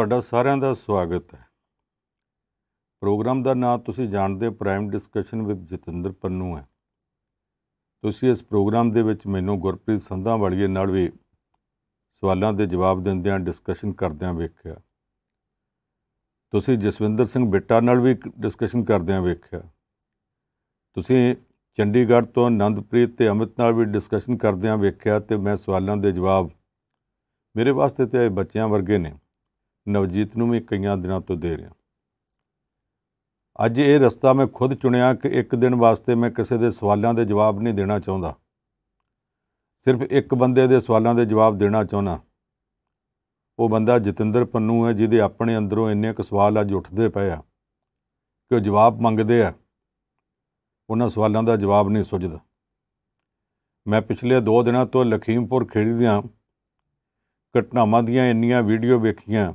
ਤੁਹਾਡਾ ਸਾਰਿਆਂ ਦਾ ਸਵਾਗਤ ਹੈ ਪ੍ਰੋਗਰਾਮ ਦਾ ਨਾਮ ਤੁਸੀਂ ਜਾਣਦੇ prime discussion with Jatinder Pannu ਹੈ ਤੁਸੀਂ ਇਸ ਪ੍ਰੋਗਰਾਮ ਦੇ ਵਿੱਚ ਮੈਨੂੰ ਗੁਰਪ੍ਰੀਤ ਸੰਧਾ ਵਾਲੀਏ ਨਾਲ ਵੀ ਸਵਾਲਾਂ ਦੇ ਜਵਾਬ ਦਿੰਦਿਆਂ ਡਿਸਕਸ਼ਨ ਕਰਦਿਆਂ ਵੇਖਿਆ ਤੁਸੀਂ ਜਸਵਿੰਦਰ ਸਿੰਘ ਬਿੱਟਾ ਨਾਲ ਵੀ ਡਿਸਕਸ਼ਨ ਕਰਦਿਆਂ ਵੇਖਿਆ ਤੁਸੀਂ ਚੰਡੀਗੜ੍ਹ ਤੋਂ ਆਨੰਦਪ੍ਰੀਤ ਤੇ ਅਮਿਤ ਨਾਲ ਵੀ ਡਿਸਕਸ਼ਨ ਕਰਦਿਆਂ ਵੇਖਿਆ ਤੇ ਮੈਂ ਸਵਾਲਾਂ ਦੇ ਜਵਾਬ ਮੇਰੇ ਵਾਸਤੇ ਤੇ ਇਹ ਬੱਚਿਆਂ ਵਰਗੇ ਨੇ ਨਵਜੀਤ ਨੂੰ ਵੀ ਕਈਆਂ ਦਿਨਾਂ ਤੋਂ ਦੇ ਰਿਹਾ ਅੱਜ ਇਹ ਰਸਤਾ ਮੈਂ ਖੁਦ ਚੁਣਿਆ ਕਿ ਇੱਕ ਦਿਨ ਵਾਸਤੇ ਮੈਂ ਕਿਸੇ ਦੇ ਸਵਾਲਾਂ ਦੇ ਜਵਾਬ ਨਹੀਂ ਦੇਣਾ ਚਾਹੁੰਦਾ ਸਿਰਫ ਇੱਕ ਬੰਦੇ ਦੇ ਸਵਾਲਾਂ ਦੇ ਜਵਾਬ ਦੇਣਾ ਚਾਹੁੰਦਾ ਉਹ ਬੰਦਾ ਜਤਿੰਦਰ ਪੰਨੂ ਹੈ ਜਿਹਦੇ ਆਪਣੇ ਅੰਦਰੋਂ ਇੰਨੇ ਕੁ ਸਵਾਲ ਅੱਜ ਉੱਠਦੇ ਪਏ ਆ ਕਿ ਉਹ ਜਵਾਬ ਮੰਗਦੇ ਆ ਉਹਨਾਂ ਸਵਾਲਾਂ ਦਾ ਜਵਾਬ ਨਹੀਂ ਸੁਝਦਾ ਮੈਂ ਪਿਛਲੇ 2 ਦਿਨਾਂ ਤੋਂ ਲਖੀਮਪੁਰ ਖੇੜੀ ਦੀਆਂ ਘਟਨਾਵਾਂ ਦੀਆਂ ਇੰਨੀਆਂ ਵੀਡੀਓ ਵੇਖੀਆਂ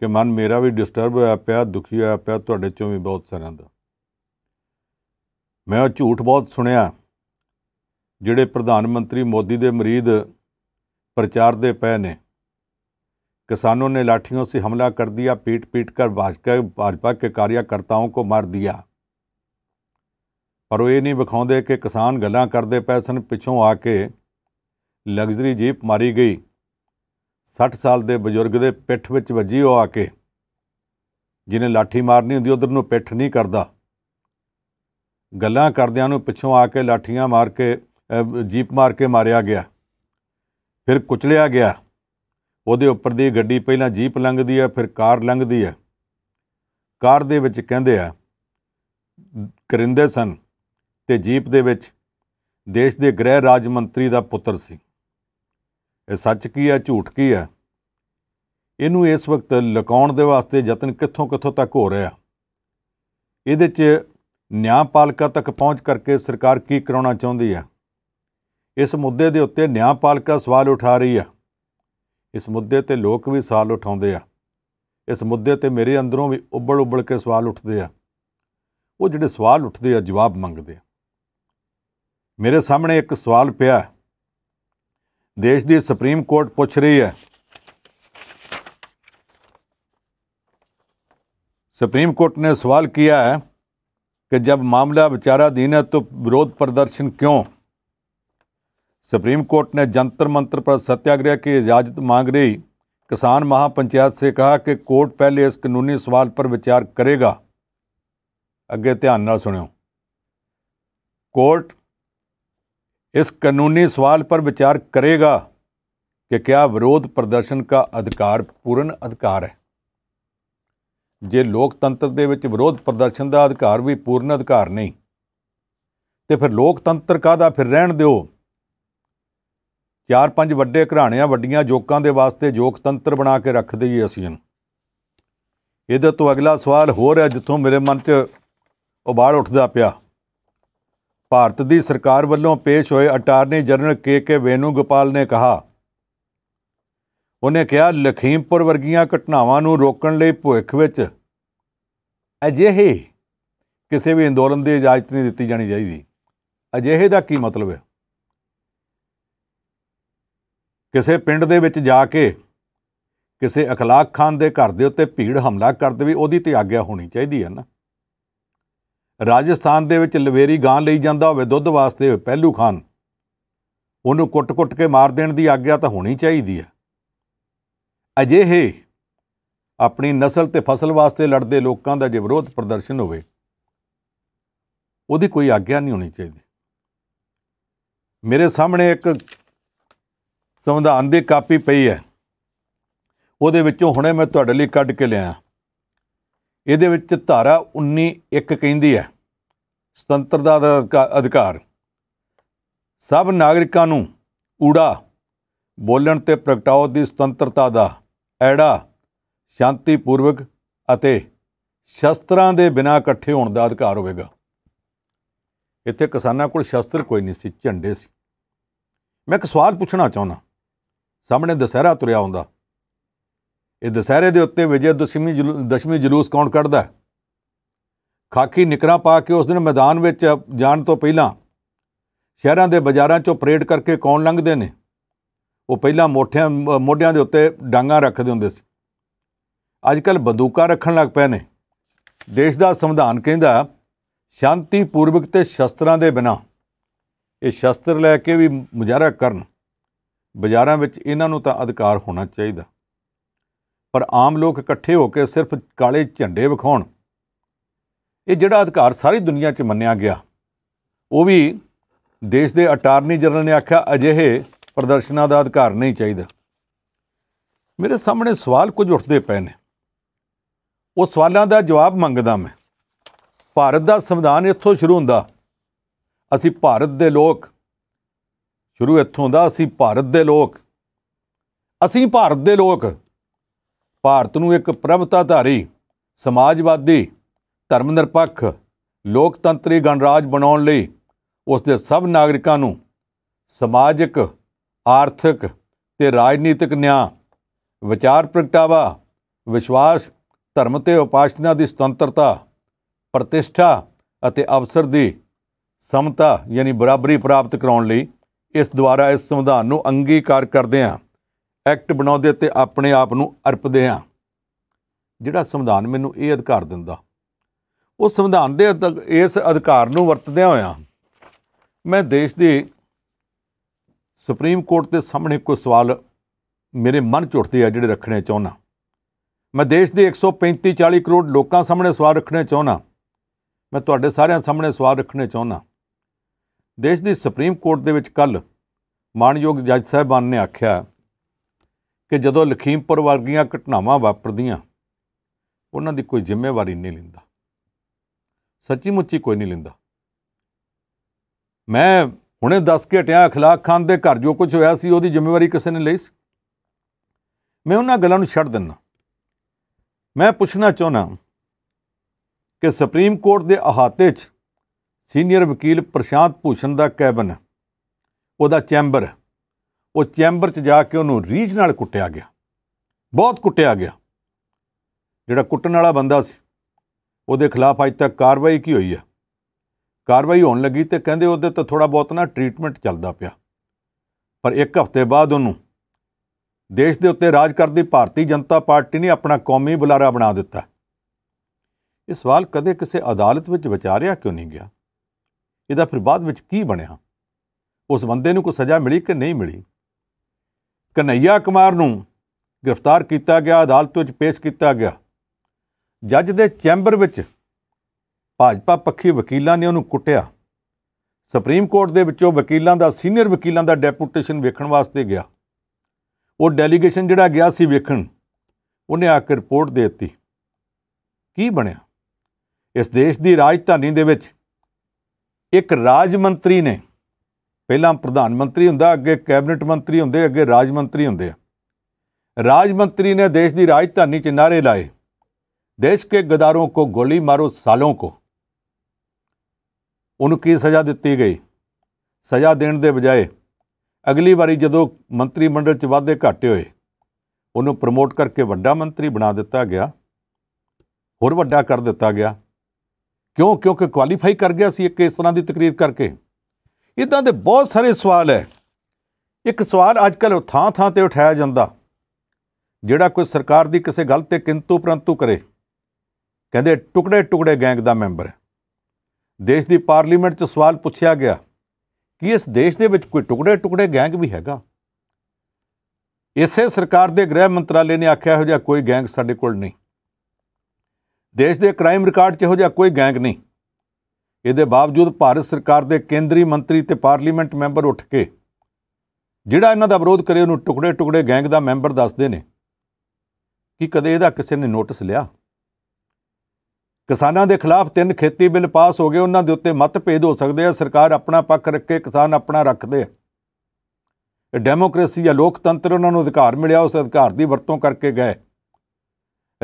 ਕਿ ਮਨ ਮੇਰਾ ਵੀ ਡਿਸਟਰਬ ਹੋਇਆ ਪਿਆ ਦੁਖੀ ਹੋਇਆ ਪਿਆ ਤੁਹਾਡੇ ਚੋਂ ਵੀ ਬਹੁਤ ਸਾਰਿਆਂ ਦਾ ਮੈਂ ਉਹ ਝੂਠ ਬਹੁਤ ਸੁਣਿਆ ਜਿਹੜੇ ਪ੍ਰਧਾਨ ਮੰਤਰੀ ਮੋਦੀ ਦੇ ਮਰੀਦ ਪ੍ਰਚਾਰ ਦੇ ਪਏ ਨੇ किसानों ਨੇ ਲਾਠੀਆਂ से ਹਮਲਾ ਕਰ ਦਿਆ ਪੀਟ ਪੀਟ ਕਰ भाजपा ਭਾਜਪਾ के कार्यकर्ताओं ਕੋ ਮਾਰ ਦਿਆ ਪਰ ਉਹ ਇਹ ਨਹੀਂ ਵਿਖਾਉਂਦੇ ਕਿ ਕਿਸਾਨ ਗੱਲਾਂ ਕਰਦੇ ਪਏ ਸਨ ਪਿੱਛੋਂ ਆ ਕੇ ਲਗਜ਼ਰੀ ਜੀਪ ਮਾਰੀ ਗਈ 60 ਸਾਲ ਦੇ ਬਜ਼ੁਰਗ ਦੇ ਪਿੱਠ ਵਿੱਚ ਵੱਜੀ ਉਹ ਆ ਕੇ ਜਿਹਨੇ ਲਾਠੀ ਮਾਰਨੀ ਹੁੰਦੀ ਉਧਰ ਨੂੰ ਪਿੱਠ ਨਹੀਂ ਕਰਦਾ ਗੱਲਾਂ ਕਰਦਿਆਂ ਨੂੰ ਪਿੱਛੋਂ ਆ ਕੇ ਲਾਠੀਆਂ ਮਾਰ ਕੇ ਜੀਪ ਮਾਰ ਕੇ ਮਾਰਿਆ ਗਿਆ ਫਿਰ ਕੁਚਲਿਆ ਗਿਆ ਉਹਦੇ ਉੱਪਰ ਦੀ ਗੱਡੀ ਪਹਿਲਾਂ ਜੀਪ ਲੰਘਦੀ ਹੈ ਫਿਰ ਕਾਰ ਲੰਘਦੀ ਹੈ ਕਾਰ ਦੇ ਵਿੱਚ ਕਹਿੰਦੇ ਆ ਕਰਿੰਦੇ ਸਨ ਤੇ ਜੀਪ ਦੇ ਵਿੱਚ ਦੇਸ਼ ਦੇ ਗ੍ਰਹਿ ਰਾਜ ਮੰਤਰੀ ਦਾ ਪੁੱਤਰ ਸੀ ਇਹ ਸੱਚ ਕੀ ਹੈ ਝੂਠ ਕੀ ਹੈ ਇਹਨੂੰ ਇਸ ਵਕਤ ਲਕਾਉਣ ਦੇ ਵਾਸਤੇ ਯਤਨ ਕਿੱਥੋਂ ਕਿੱਥੋਂ ਤੱਕ ਹੋ ਰਿਹਾ ਇਹਦੇ 'ਚ ਨਿਆਂਪਾਲਿਕਾ ਤੱਕ ਪਹੁੰਚ ਕਰਕੇ ਸਰਕਾਰ ਕੀ ਕਰਾਉਣਾ ਚਾਹੁੰਦੀ ਹੈ ਇਸ ਮੁੱਦੇ ਦੇ ਉੱਤੇ ਨਿਆਂਪਾਲਿਕਾ ਸਵਾਲ ਉਠਾ ਰਹੀ ਹੈ ਇਸ ਮੁੱਦੇ ਤੇ ਲੋਕ ਵੀ ਸਵਾਲ ਉਠਾਉਂਦੇ ਆ ਇਸ ਮੁੱਦੇ ਤੇ ਮੇਰੇ ਅੰਦਰੋਂ ਵੀ ਉੱਬਲ ਉੱਬਲ ਕੇ ਸਵਾਲ ਉੱਠਦੇ ਆ ਉਹ ਜਿਹੜੇ ਸਵਾਲ ਉੱਠਦੇ ਆ ਜਵਾਬ ਮੰਗਦੇ ਆ ਮੇਰੇ ਸਾਹਮਣੇ ਇੱਕ ਸਵਾਲ ਪਿਆ देश की सुप्रीम कोर्ट पुछ रही है सुप्रीम कोर्ट ने सवाल किया है कि जब मामला विचाराधीन है तो विरोध प्रदर्शन क्यों सुप्रीम कोर्ट ने जंतर मंत्र पर सत्याग्रह की इजाज़त मांग रही किसान महापंचायत से कहा कि कोर्ट पहले इस कानूनी सवाल पर विचार करेगा अगे ध्यान न सुनो कोर्ट ਇਸ ਕਾਨੂੰਨੀ ਸਵਾਲ ਪਰ ਵਿਚਾਰ ਕਰੇਗਾ ਕਿ क्या ਵਿਰੋਧ ਪ੍ਰਦਰਸ਼ਨ ਦਾ ਅਧਿਕਾਰ ਪੂਰਨ ਅਧਿਕਾਰ ਹੈ ਜੇ ਲੋਕਤੰਤਰ ਦੇ ਵਿੱਚ ਵਿਰੋਧ ਪ੍ਰਦਰਸ਼ਨ ਦਾ ਅਧਿਕਾਰ ਵੀ ਪੂਰਨ ਅਧਿਕਾਰ ਨਹੀਂ ਤੇ ਫਿਰ ਲੋਕਤੰਤਰ ਕਾਹਦਾ ਫਿਰ ਰਹਿਣ ਦਿਓ ਚਾਰ ਪੰਜ ਵੱਡੇ ਘਰਾਣਿਆਂ ਵੱਡੀਆਂ ਜੋਕਾਂ ਦੇ ਵਾਸਤੇ ਜੋਕਤੰਤਰ ਬਣਾ ਕੇ ਰੱਖ ਦਈਏ ਅਸੀਂ ਇਹਨੂੰ ਇਹਦੇ ਤੋਂ ਅਗਲਾ ਸਵਾਲ ਹੋ ਰਿਹਾ ਜਿੱਥੋਂ ਮੇਰੇ ਮਨ 'ਚ ਉਬਾਲ ਉੱਠਦਾ ਪਿਆ ਭਾਰਤ ਦੀ ਸਰਕਾਰ ਵੱਲੋਂ ਪੇਸ਼ ਹੋਏ attorney general K K Gopal ਨੇ ਕਿਹਾ ਉਹਨੇ ਕਿਹਾ ਲਖੀਮਪੁਰ ਵਰਗੀਆਂ ਘਟਨਾਵਾਂ ਨੂੰ ਰੋਕਣ ਲਈ ਭੁਖ ਵਿੱਚ ਅਜਿਹੇ ਕਿਸੇ ਵੀ ਅੰਦੋਲਨ ਦੀ ਇਜਾਜ਼ਤ ਨਹੀਂ ਦਿੱਤੀ ਜਾਣੀ ਚਾਹੀਦੀ ਅਜਿਹੇ ਦਾ ਕੀ ਮਤਲਬ ਹੈ ਕਿਸੇ ਪਿੰਡ ਦੇ ਵਿੱਚ ਜਾ ਕੇ ਕਿਸੇ ਅਖਲਾਕ ਖਾਨ ਦੇ ਘਰ ਦੇ ਉੱਤੇ ਭੀੜ ਹਮਲਾ ਕਰ ਵੀ ਉਹਦੀ ਤੇ ਆਗਿਆ ਹੋਣੀ ਚਾਹੀਦੀ ਹੈ ਨਾ ਰਾਜਸਥਾਨ ਦੇ ਵਿੱਚ ਲਵੇਰੀ ਗਾਂ ਲਈ ਜਾਂਦਾ ਹੋਵੇ ਦੁੱਧ ਵਾਸਤੇ ਪਹਿਲੂ ਖਾਨ ਉਹਨੂੰ ਕੁੱਟ-ਕੁੱਟ ਕੇ ਮਾਰ ਦੇਣ ਦੀ ਆਗਿਆ ਤਾਂ ਹੋਣੀ ਚਾਹੀਦੀ ਹੈ ਅਜਿਹੇ ਆਪਣੀ نسل ਤੇ ਫਸਲ ਵਾਸਤੇ ਲੜਦੇ ਲੋਕਾਂ ਦਾ ਜੇ ਵਿਰੋਧ ਪ੍ਰਦਰਸ਼ਨ ਹੋਵੇ ਉਹਦੀ ਕੋਈ ਆਗਿਆ ਨਹੀਂ ਹੋਣੀ ਚਾਹੀਦੀ ਮੇਰੇ ਸਾਹਮਣੇ ਇੱਕ ਸੰਵਿਧਾਨ ਦੀ ਕਾਪੀ ਪਈ ਹੈ ਉਹਦੇ ਵਿੱਚੋਂ ਹੁਣੇ ਮੈਂ ਤੁਹਾਡੇ ਲਈ ਕੱਢ ਕੇ ਲਿਆ ਇਹਦੇ ਵਿੱਚ ਧਾਰਾ 19 1 ਕਹਿੰਦੀ ਹੈ ਸੁਤੰਤਰਤਾ ਦਾ ਅਧਿਕਾਰ ਸਭ ਨਾਗਰਿਕਾਂ ਨੂੰ ਊੜਾ ਬੋਲਣ ਤੇ ਪ੍ਰਗਟਾਓ ਦੀ ਸੁਤੰਤਰਤਾ ਦਾ ਐੜਾ ਸ਼ਾਂਤੀਪੂਰਵਕ ਅਤੇ ਸ਼ਸਤਰਾਂ ਦੇ ਬਿਨਾ ਇਕੱਠੇ ਹੋਣ ਦਾ ਅਧਿਕਾਰ ਹੋਵੇਗਾ ਇੱਥੇ ਕਿਸਾਨਾਂ ਕੋਲ ਸ਼ਸਤਰ ਕੋਈ ਨਹੀਂ ਸੀ ਝੰਡੇ ਸੀ ਮੈਂ ਇੱਕ ਸਵਾਲ ਪੁੱਛਣਾ ਚਾਹੁੰਦਾ ਸਾਹਮਣੇ ਦਸਹਿਰਾ ਤੁਰਿਆ ਹੁੰਦਾ ਇਹ ਦਸਹਿਰੇ ਦੇ ਉੱਤੇ ਵਿਜੇ ਦਸ਼ਮੀ ਦਸ਼ਮੀ ਜਲੂਸ ਕੌਣ ਕੱਢਦਾ ਖਾਕੀ ਨਿਕਰਾਂ ਪਾ ਕੇ ਉਸ ਦਿਨ ਮੈਦਾਨ ਵਿੱਚ ਜਾਣ ਤੋਂ ਪਹਿਲਾਂ ਸ਼ਹਿਰਾਂ ਦੇ ਬਾਜ਼ਾਰਾਂ 'ਚੋਂ ਪਰੇਡ ਕਰਕੇ ਕੌਣ ਲੰਘਦੇ ਨੇ ਉਹ ਪਹਿਲਾਂ ਮੋਠਿਆਂ ਮੋਢਿਆਂ ਦੇ ਉੱਤੇ ਡਾਂਗਾ ਰੱਖਦੇ ਹੁੰਦੇ ਸੀ ਅੱਜ ਕੱਲ ਬੰਦੂਕਾਂ ਰੱਖਣ ਲੱਗ ਪਏ ਨੇ ਦੇਸ਼ ਦਾ ਸੰਵਿਧਾਨ ਕਹਿੰਦਾ ਸ਼ਾਂਤੀਪੂਰਵਕ ਤੇ ਸ਼ਸਤਰਾਂ ਦੇ ਬਿਨਾ ਇਹ ਸ਼ਸਤਰ ਲੈ ਕੇ ਵੀ ਮੁਜ਼ਾਹਰਾ ਕਰਨ ਬਾਜ਼ਾਰਾਂ ਵਿੱਚ ਇਹਨਾਂ ਨੂੰ ਤਾਂ ਅਧਿਕਾਰ ਹੋਣਾ ਚਾਹੀਦਾ ਪਰ ਆਮ ਲੋਕ ਇਕੱਠੇ ਹੋ ਕੇ ਸਿਰਫ ਕਾਲੇ ਝੰਡੇ ਵਿਖਾਉਣ ਇਹ ਜਿਹੜਾ ਅਧਿਕਾਰ ਸਾਰੀ ਦੁਨੀਆ 'ਚ ਮੰਨਿਆ ਗਿਆ ਉਹ ਵੀ ਦੇਸ਼ ਦੇ ਅਟਾਰਨੀ ਜਨਰਲ ਨੇ ਆਖਿਆ ਅਜਿਹੇ ਪ੍ਰਦਰਸ਼ਨਾਂ ਦਾ ਅਧਿਕਾਰ ਨਹੀਂ ਚਾਹੀਦਾ ਮੇਰੇ ਸਾਹਮਣੇ ਸਵਾਲ ਕੁਝ ਉੱਠਦੇ ਪਏ ਨੇ ਉਹ ਸਵਾਲਾਂ ਦਾ ਜਵਾਬ ਮੰਗਦਾ ਮੈਂ ਭਾਰਤ ਦਾ ਸੰਵਿਧਾਨ ਇੱਥੋਂ ਸ਼ੁਰੂ ਹੁੰਦਾ ਅਸੀਂ ਭਾਰਤ ਦੇ ਲੋਕ ਸ਼ੁਰੂ ਇੱਥੋਂ ਦਾ ਅਸੀਂ ਭਾਰਤ ਦੇ ਲੋਕ ਅਸੀਂ ਭਾਰਤ ਦੇ ਲੋਕ ਭਾਰਤ ਨੂੰ ਇੱਕ ਪ੍ਰਭਤਾਧਾਰੀ ਸਮਾਜਵਾਦੀ ਧਰਮ ਨਿਰਪੱਖ ਲੋਕਤੰਤਰੀ ਗਣਰਾਜ ਬਣਾਉਣ ਲਈ ਉਸ ਦੇ ਸਭ ਨਾਗਰਿਕਾਂ ਨੂੰ ਸਮਾਜਿਕ ਆਰਥਿਕ ਤੇ ਰਾਜਨੀਤਿਕ ਨਿਆਂ ਵਿਚਾਰ ਪ੍ਰਗਟਾਵਾ ਵਿਸ਼ਵਾਸ ਧਰਮ ਤੇ ਉਪਾਸ਼ਨਾ ਦੀ ਸੁਤੰਤਰਤਾ ਪ੍ਰਤਿਸ਼ਠਾ ਅਤੇ ਅਵਸਰ ਦੀ ਸਮਤਾ ਯਾਨੀ ਬਰਾਬਰੀ ਪ੍ਰਾਪਤ ਕਰਾਉਣ ਲਈ ਇਸ ਦੁਆਰਾ ਇਸ ਸੰਵਿਧਾਨ ਨੂੰ ਅੰਗੀਕਾਰ ਕਰਦੇ ਹਾਂ ਐਕਟ ਬਣਾਉਂਦੇ ਤੇ ਆਪਣੇ ਆਪ ਨੂੰ ਅਰਪਦੇ ਆ ਜਿਹੜਾ ਸੰਵਿਧਾਨ ਮੈਨੂੰ ਇਹ ਅਧਿਕਾਰ ਦਿੰਦਾ ਉਹ ਸੰਵਿਧਾਨ ਦੇ ਇਸ ਅਧਿਕਾਰ ਨੂੰ ਵਰਤਦਿਆਂ ਹੋਇਆ ਮੈਂ ਦੇਸ਼ ਦੇ ਸੁਪਰੀਮ ਕੋਰਟ ਦੇ ਸਾਹਮਣੇ ਕੋਈ ਸਵਾਲ ਮੇਰੇ ਮਨ 'ਚ ਉੱਠਦੇ ਆ ਜਿਹੜੇ ਰੱਖਣੇ ਚਾਹੁੰਦਾ ਮੈਂ ਦੇਸ਼ ਦੇ 135 40 ਕਰੋੜ ਲੋਕਾਂ ਸਾਹਮਣੇ ਸਵਾਲ ਰੱਖਣੇ ਚਾਹੁੰਦਾ ਮੈਂ ਤੁਹਾਡੇ ਸਾਰਿਆਂ ਸਾਹਮਣੇ ਸਵਾਲ ਰੱਖਣੇ ਚਾਹੁੰਦਾ ਦੇਸ਼ ਦੀ ਸੁਪਰੀਮ ਕੋਰਟ ਦੇ ਵਿੱਚ ਕੱਲ ਮਾਨਯੋਗ ਜੱਜ ਸਾਹਿਬਾਨ ਨੇ ਆਖਿਆ ਕਿ ਜਦੋਂ ਲਖੀਮਪੁਰ ਵਰਗੀਆਂ ਘਟਨਾਵਾਂ ਵਾਪਰਦੀਆਂ ਉਹਨਾਂ ਦੀ ਕੋਈ ਜ਼ਿੰਮੇਵਾਰੀ ਨਹੀਂ ਲੈਂਦਾ ਸੱਚੀ ਮੁੱਚੀ ਕੋਈ ਨਹੀਂ ਲੈਂਦਾ ਮੈਂ ਹੁਣੇ ਦੱਸ ਕੇ ਹਟਿਆ ਅਖਲਾਕ ਖਾਨ ਦੇ ਘਰ ਜੋ ਕੁਝ ਹੋਇਆ ਸੀ ਉਹਦੀ ਜ਼ਿੰਮੇਵਾਰੀ ਕਿਸੇ ਨੇ ਲਈ ਸੀ ਮੈਂ ਉਹਨਾਂ ਗੱਲਾਂ ਨੂੰ ਛੱਡ ਦਿੰਨਾ ਮੈਂ ਪੁੱਛਣਾ ਚਾਹਣਾ ਕਿ ਸੁਪਰੀਮ ਕੋਰਟ ਦੇ ਅਹਾਤੇ 'ਚ ਸੀਨੀਅਰ ਵਕੀਲ ਪ੍ਰਸ਼ਾਂਤ ਭੂਸ਼ਣ ਦਾ ਕੈਬਨ ਉਹਦਾ ਚੈਂਬਰ ਹੈ ਉਹ ਚੈਂਬਰ 'ਚ ਜਾ ਕੇ ਉਹਨੂੰ ਰੀਜ ਨਾਲ ਕੁੱਟਿਆ ਗਿਆ ਬਹੁਤ ਕੁੱਟਿਆ ਗਿਆ ਜਿਹੜਾ ਕੁੱਟਣ ਵਾਲਾ ਬੰਦਾ ਸੀ ਉਹਦੇ ਖਿਲਾਫ ਅੱਜ ਤੱਕ ਕਾਰਵਾਈ ਕੀ ਹੋਈ ਆ ਕਾਰਵਾਈ ਹੋਣ ਲੱਗੀ ਤੇ ਕਹਿੰਦੇ ਉਹਦੇ ਤੇ ਥੋੜਾ ਬਹੁਤ ਨਾ ਟ੍ਰੀਟਮੈਂਟ ਚੱਲਦਾ ਪਿਆ ਪਰ ਇੱਕ ਹਫ਼ਤੇ ਬਾਅਦ ਉਹਨੂੰ ਦੇਸ਼ ਦੇ ਉੱਤੇ ਰਾਜ ਕਰਦੀ ਭਾਰਤੀ ਜਨਤਾ ਪਾਰਟੀ ਨੇ ਆਪਣਾ ਕੌਮੀ ਬੁਲਾਰਾ ਬਣਾ ਦਿੱਤਾ ਇਹ ਸਵਾਲ ਕਦੇ ਕਿਸੇ ਅਦਾਲਤ ਵਿੱਚ ਵਿਚਾਰਿਆ ਕਿਉਂ ਨਹੀਂ ਗਿਆ ਇਹਦਾ ਫਿਰ ਬਾਅਦ ਵਿੱਚ ਕੀ ਬਣਿਆ ਉਸ ਬੰਦੇ ਨੂੰ ਕੋਈ ਸਜ਼ਾ ਮਿਲੀ ਕਿ ਨਹੀਂ ਮਿਲੀ ਕਨਈਆ ਕੁਮਾਰ ਨੂੰ ਗ੍ਰਿਫਤਾਰ ਕੀਤਾ ਗਿਆ ਅਦਾਲਤ ਵਿੱਚ ਪੇਸ਼ ਕੀਤਾ ਗਿਆ ਜੱਜ ਦੇ ਚੈਂਬਰ ਵਿੱਚ ਭਾਜਪਾ ਪੱਖੀ ਵਕੀਲਾਂ ਨੇ ਉਹਨੂੰ ਕੁੱਟਿਆ ਸੁਪਰੀਮ ਕੋਰਟ ਦੇ ਵਿੱਚੋਂ ਵਕੀਲਾਂ ਦਾ ਸੀਨੀਅਰ ਵਕੀਲਾਂ ਦਾ ਡੈਪੂਟੇਸ਼ਨ ਵੇਖਣ ਵਾਸਤੇ ਗਿਆ ਉਹ ਡੈਲੀਗੇਸ਼ਨ ਜਿਹੜਾ ਗਿਆ ਸੀ ਵੇਖਣ ਉਹਨੇ ਆ ਕੇ ਰਿਪੋਰਟ ਦੇ ਦਿੱਤੀ ਕੀ ਬਣਿਆ ਇਸ ਦੇਸ਼ ਦੀ ਰਾਜਧਾਨੀ ਦੇ ਵਿੱਚ ਇੱਕ ਰਾਜ ਮੰਤਰੀ ਨੇ ਪਹਿਲਾਂ ਪ੍ਰਧਾਨ ਮੰਤਰੀ ਹੁੰਦਾ ਅੱਗੇ ਕੈਬਨਿਟ ਮੰਤਰੀ ਹੁੰਦੇ ਅੱਗੇ ਰਾਜ ਮੰਤਰੀ ਹੁੰਦੇ ਆ ਰਾਜ ਮੰਤਰੀ ਨੇ ਦੇਸ਼ ਦੀ ਰਾਜਧਾਨੀ 'ਚ ਨਾਰੇ ਲਾਏ ਦੇਸ਼ ਕੇ ਗਦਾਰੋਂ ਕੋ ਗੋਲੀ ਮਾਰੋ ਸਾਲੋਂ ਕੋ ਉਹਨੂੰ ਕੀ ਸਜ਼ਾ ਦਿੱਤੀ ਗਈ ਸਜ਼ਾ ਦੇਣ ਦੇ ਬਜਾਏ ਅਗਲੀ ਵਾਰੀ ਜਦੋਂ ਮੰਤਰੀ ਮੰਡਲ 'ਚ ਵਾਧੇ ਘਾਟੇ ਹੋਏ ਉਹਨੂੰ ਪ੍ਰਮੋਟ ਕਰਕੇ ਵੱਡਾ ਮੰਤਰੀ ਬਣਾ ਦਿੱਤਾ ਗਿਆ ਹੋਰ ਵੱਡਾ ਕਰ ਦਿੱਤਾ ਗਿਆ ਕਿਉਂ ਕਿਉਂਕਿ ਕੁਆਲੀਫਾਈ ਕਰ ਗਿਆ ਸੀ ਇੱਕ ਇਸ ਤਰ੍ਹਾਂ ਦੀ ਤਕਰੀਰ ਕਰਕੇ ਇਦਾਂ ਦੇ ਬਹੁਤ ਸਾਰੇ ਸਵਾਲ ਹੈ ਇੱਕ ਸਵਾਲ ਅੱਜ ਕੱਲ ਥਾਂ ਥਾਂ ਤੇ ਉਠਾਇਆ ਜਾਂਦਾ ਜਿਹੜਾ ਕੋਈ ਸਰਕਾਰ ਦੀ ਕਿਸੇ ਗੱਲ ਤੇ ਕਿੰਤੂ ਪਰੰਤੂ ਕਰੇ ਕਹਿੰਦੇ ਟੁਕੜੇ ਟੁਕੜੇ ਗੈਂਗ ਦਾ ਮੈਂਬਰ ਹੈ ਦੇਸ਼ ਦੀ ਪਾਰਲੀਮੈਂਟ 'ਚ ਸਵਾਲ ਪੁੱਛਿਆ ਗਿਆ ਕਿ ਇਸ ਦੇਸ਼ ਦੇ ਵਿੱਚ ਕੋਈ ਟੁਕੜੇ ਟੁਕੜੇ ਗੈਂਗ ਵੀ ਹੈਗਾ ਇਸੇ ਸਰਕਾਰ ਦੇ ਗ੍ਰਹਿ ਮੰਤਰਾਲੇ ਨੇ ਆਖਿਆ ਹੋ ਜਾ ਕੋਈ ਗੈਂਗ ਸਾਡੇ ਕੋਲ ਨਹੀਂ ਦੇਸ਼ ਦੇ ਕ੍ਰਾਈਮ ਰਿਕਾਰਡ 'ਚ ਹੋ ਜਾ ਕੋਈ ਗੈਂਗ ਨਹੀਂ ਇਹਦੇ ਬਾਵਜੂਦ ਭਾਰਤ ਸਰਕਾਰ ਦੇ ਕੇਂਦਰੀ ਮੰਤਰੀ ਤੇ ਪਾਰਲੀਮੈਂਟ ਮੈਂਬਰ ਉੱਠ ਕੇ ਜਿਹੜਾ ਇਹਨਾਂ ਦਾ ਵਿਰੋਧ ਕਰੇ ਉਹਨੂੰ ਟੁਕੜੇ ਟੁਕੜੇ ਗੈਂਗ ਦਾ ਮੈਂਬਰ ਦੱਸਦੇ ਨੇ ਕਿ ਕਦੇ ਇਹਦਾ ਕਿਸੇ ਨੇ ਨੋਟਿਸ ਲਿਆ ਕਿਸਾਨਾਂ ਦੇ ਖਿਲਾਫ ਤਿੰਨ ਖੇਤੀ ਬਿੱਲ ਪਾਸ ਹੋ ਗਏ ਉਹਨਾਂ ਦੇ ਉੱਤੇ ਮਤਭੇਦ ਹੋ ਸਕਦੇ ਆ ਸਰਕਾਰ ਆਪਣਾ ਪੱਖ ਰੱਖ ਕੇ ਕਿਸਾਨ ਆਪਣਾ ਰੱਖਦੇ ਆ ਇਹ ਡੈਮੋਕ੍ਰੇਸੀ ਆ ਲੋਕਤੰਤਰ ਉਹਨਾਂ ਨੂੰ ਅਧਿਕਾਰ ਮਿਲਿਆ ਉਸ ਅਧਿਕਾਰ ਦੀ ਵਰਤੋਂ ਕਰਕੇ ਗਏ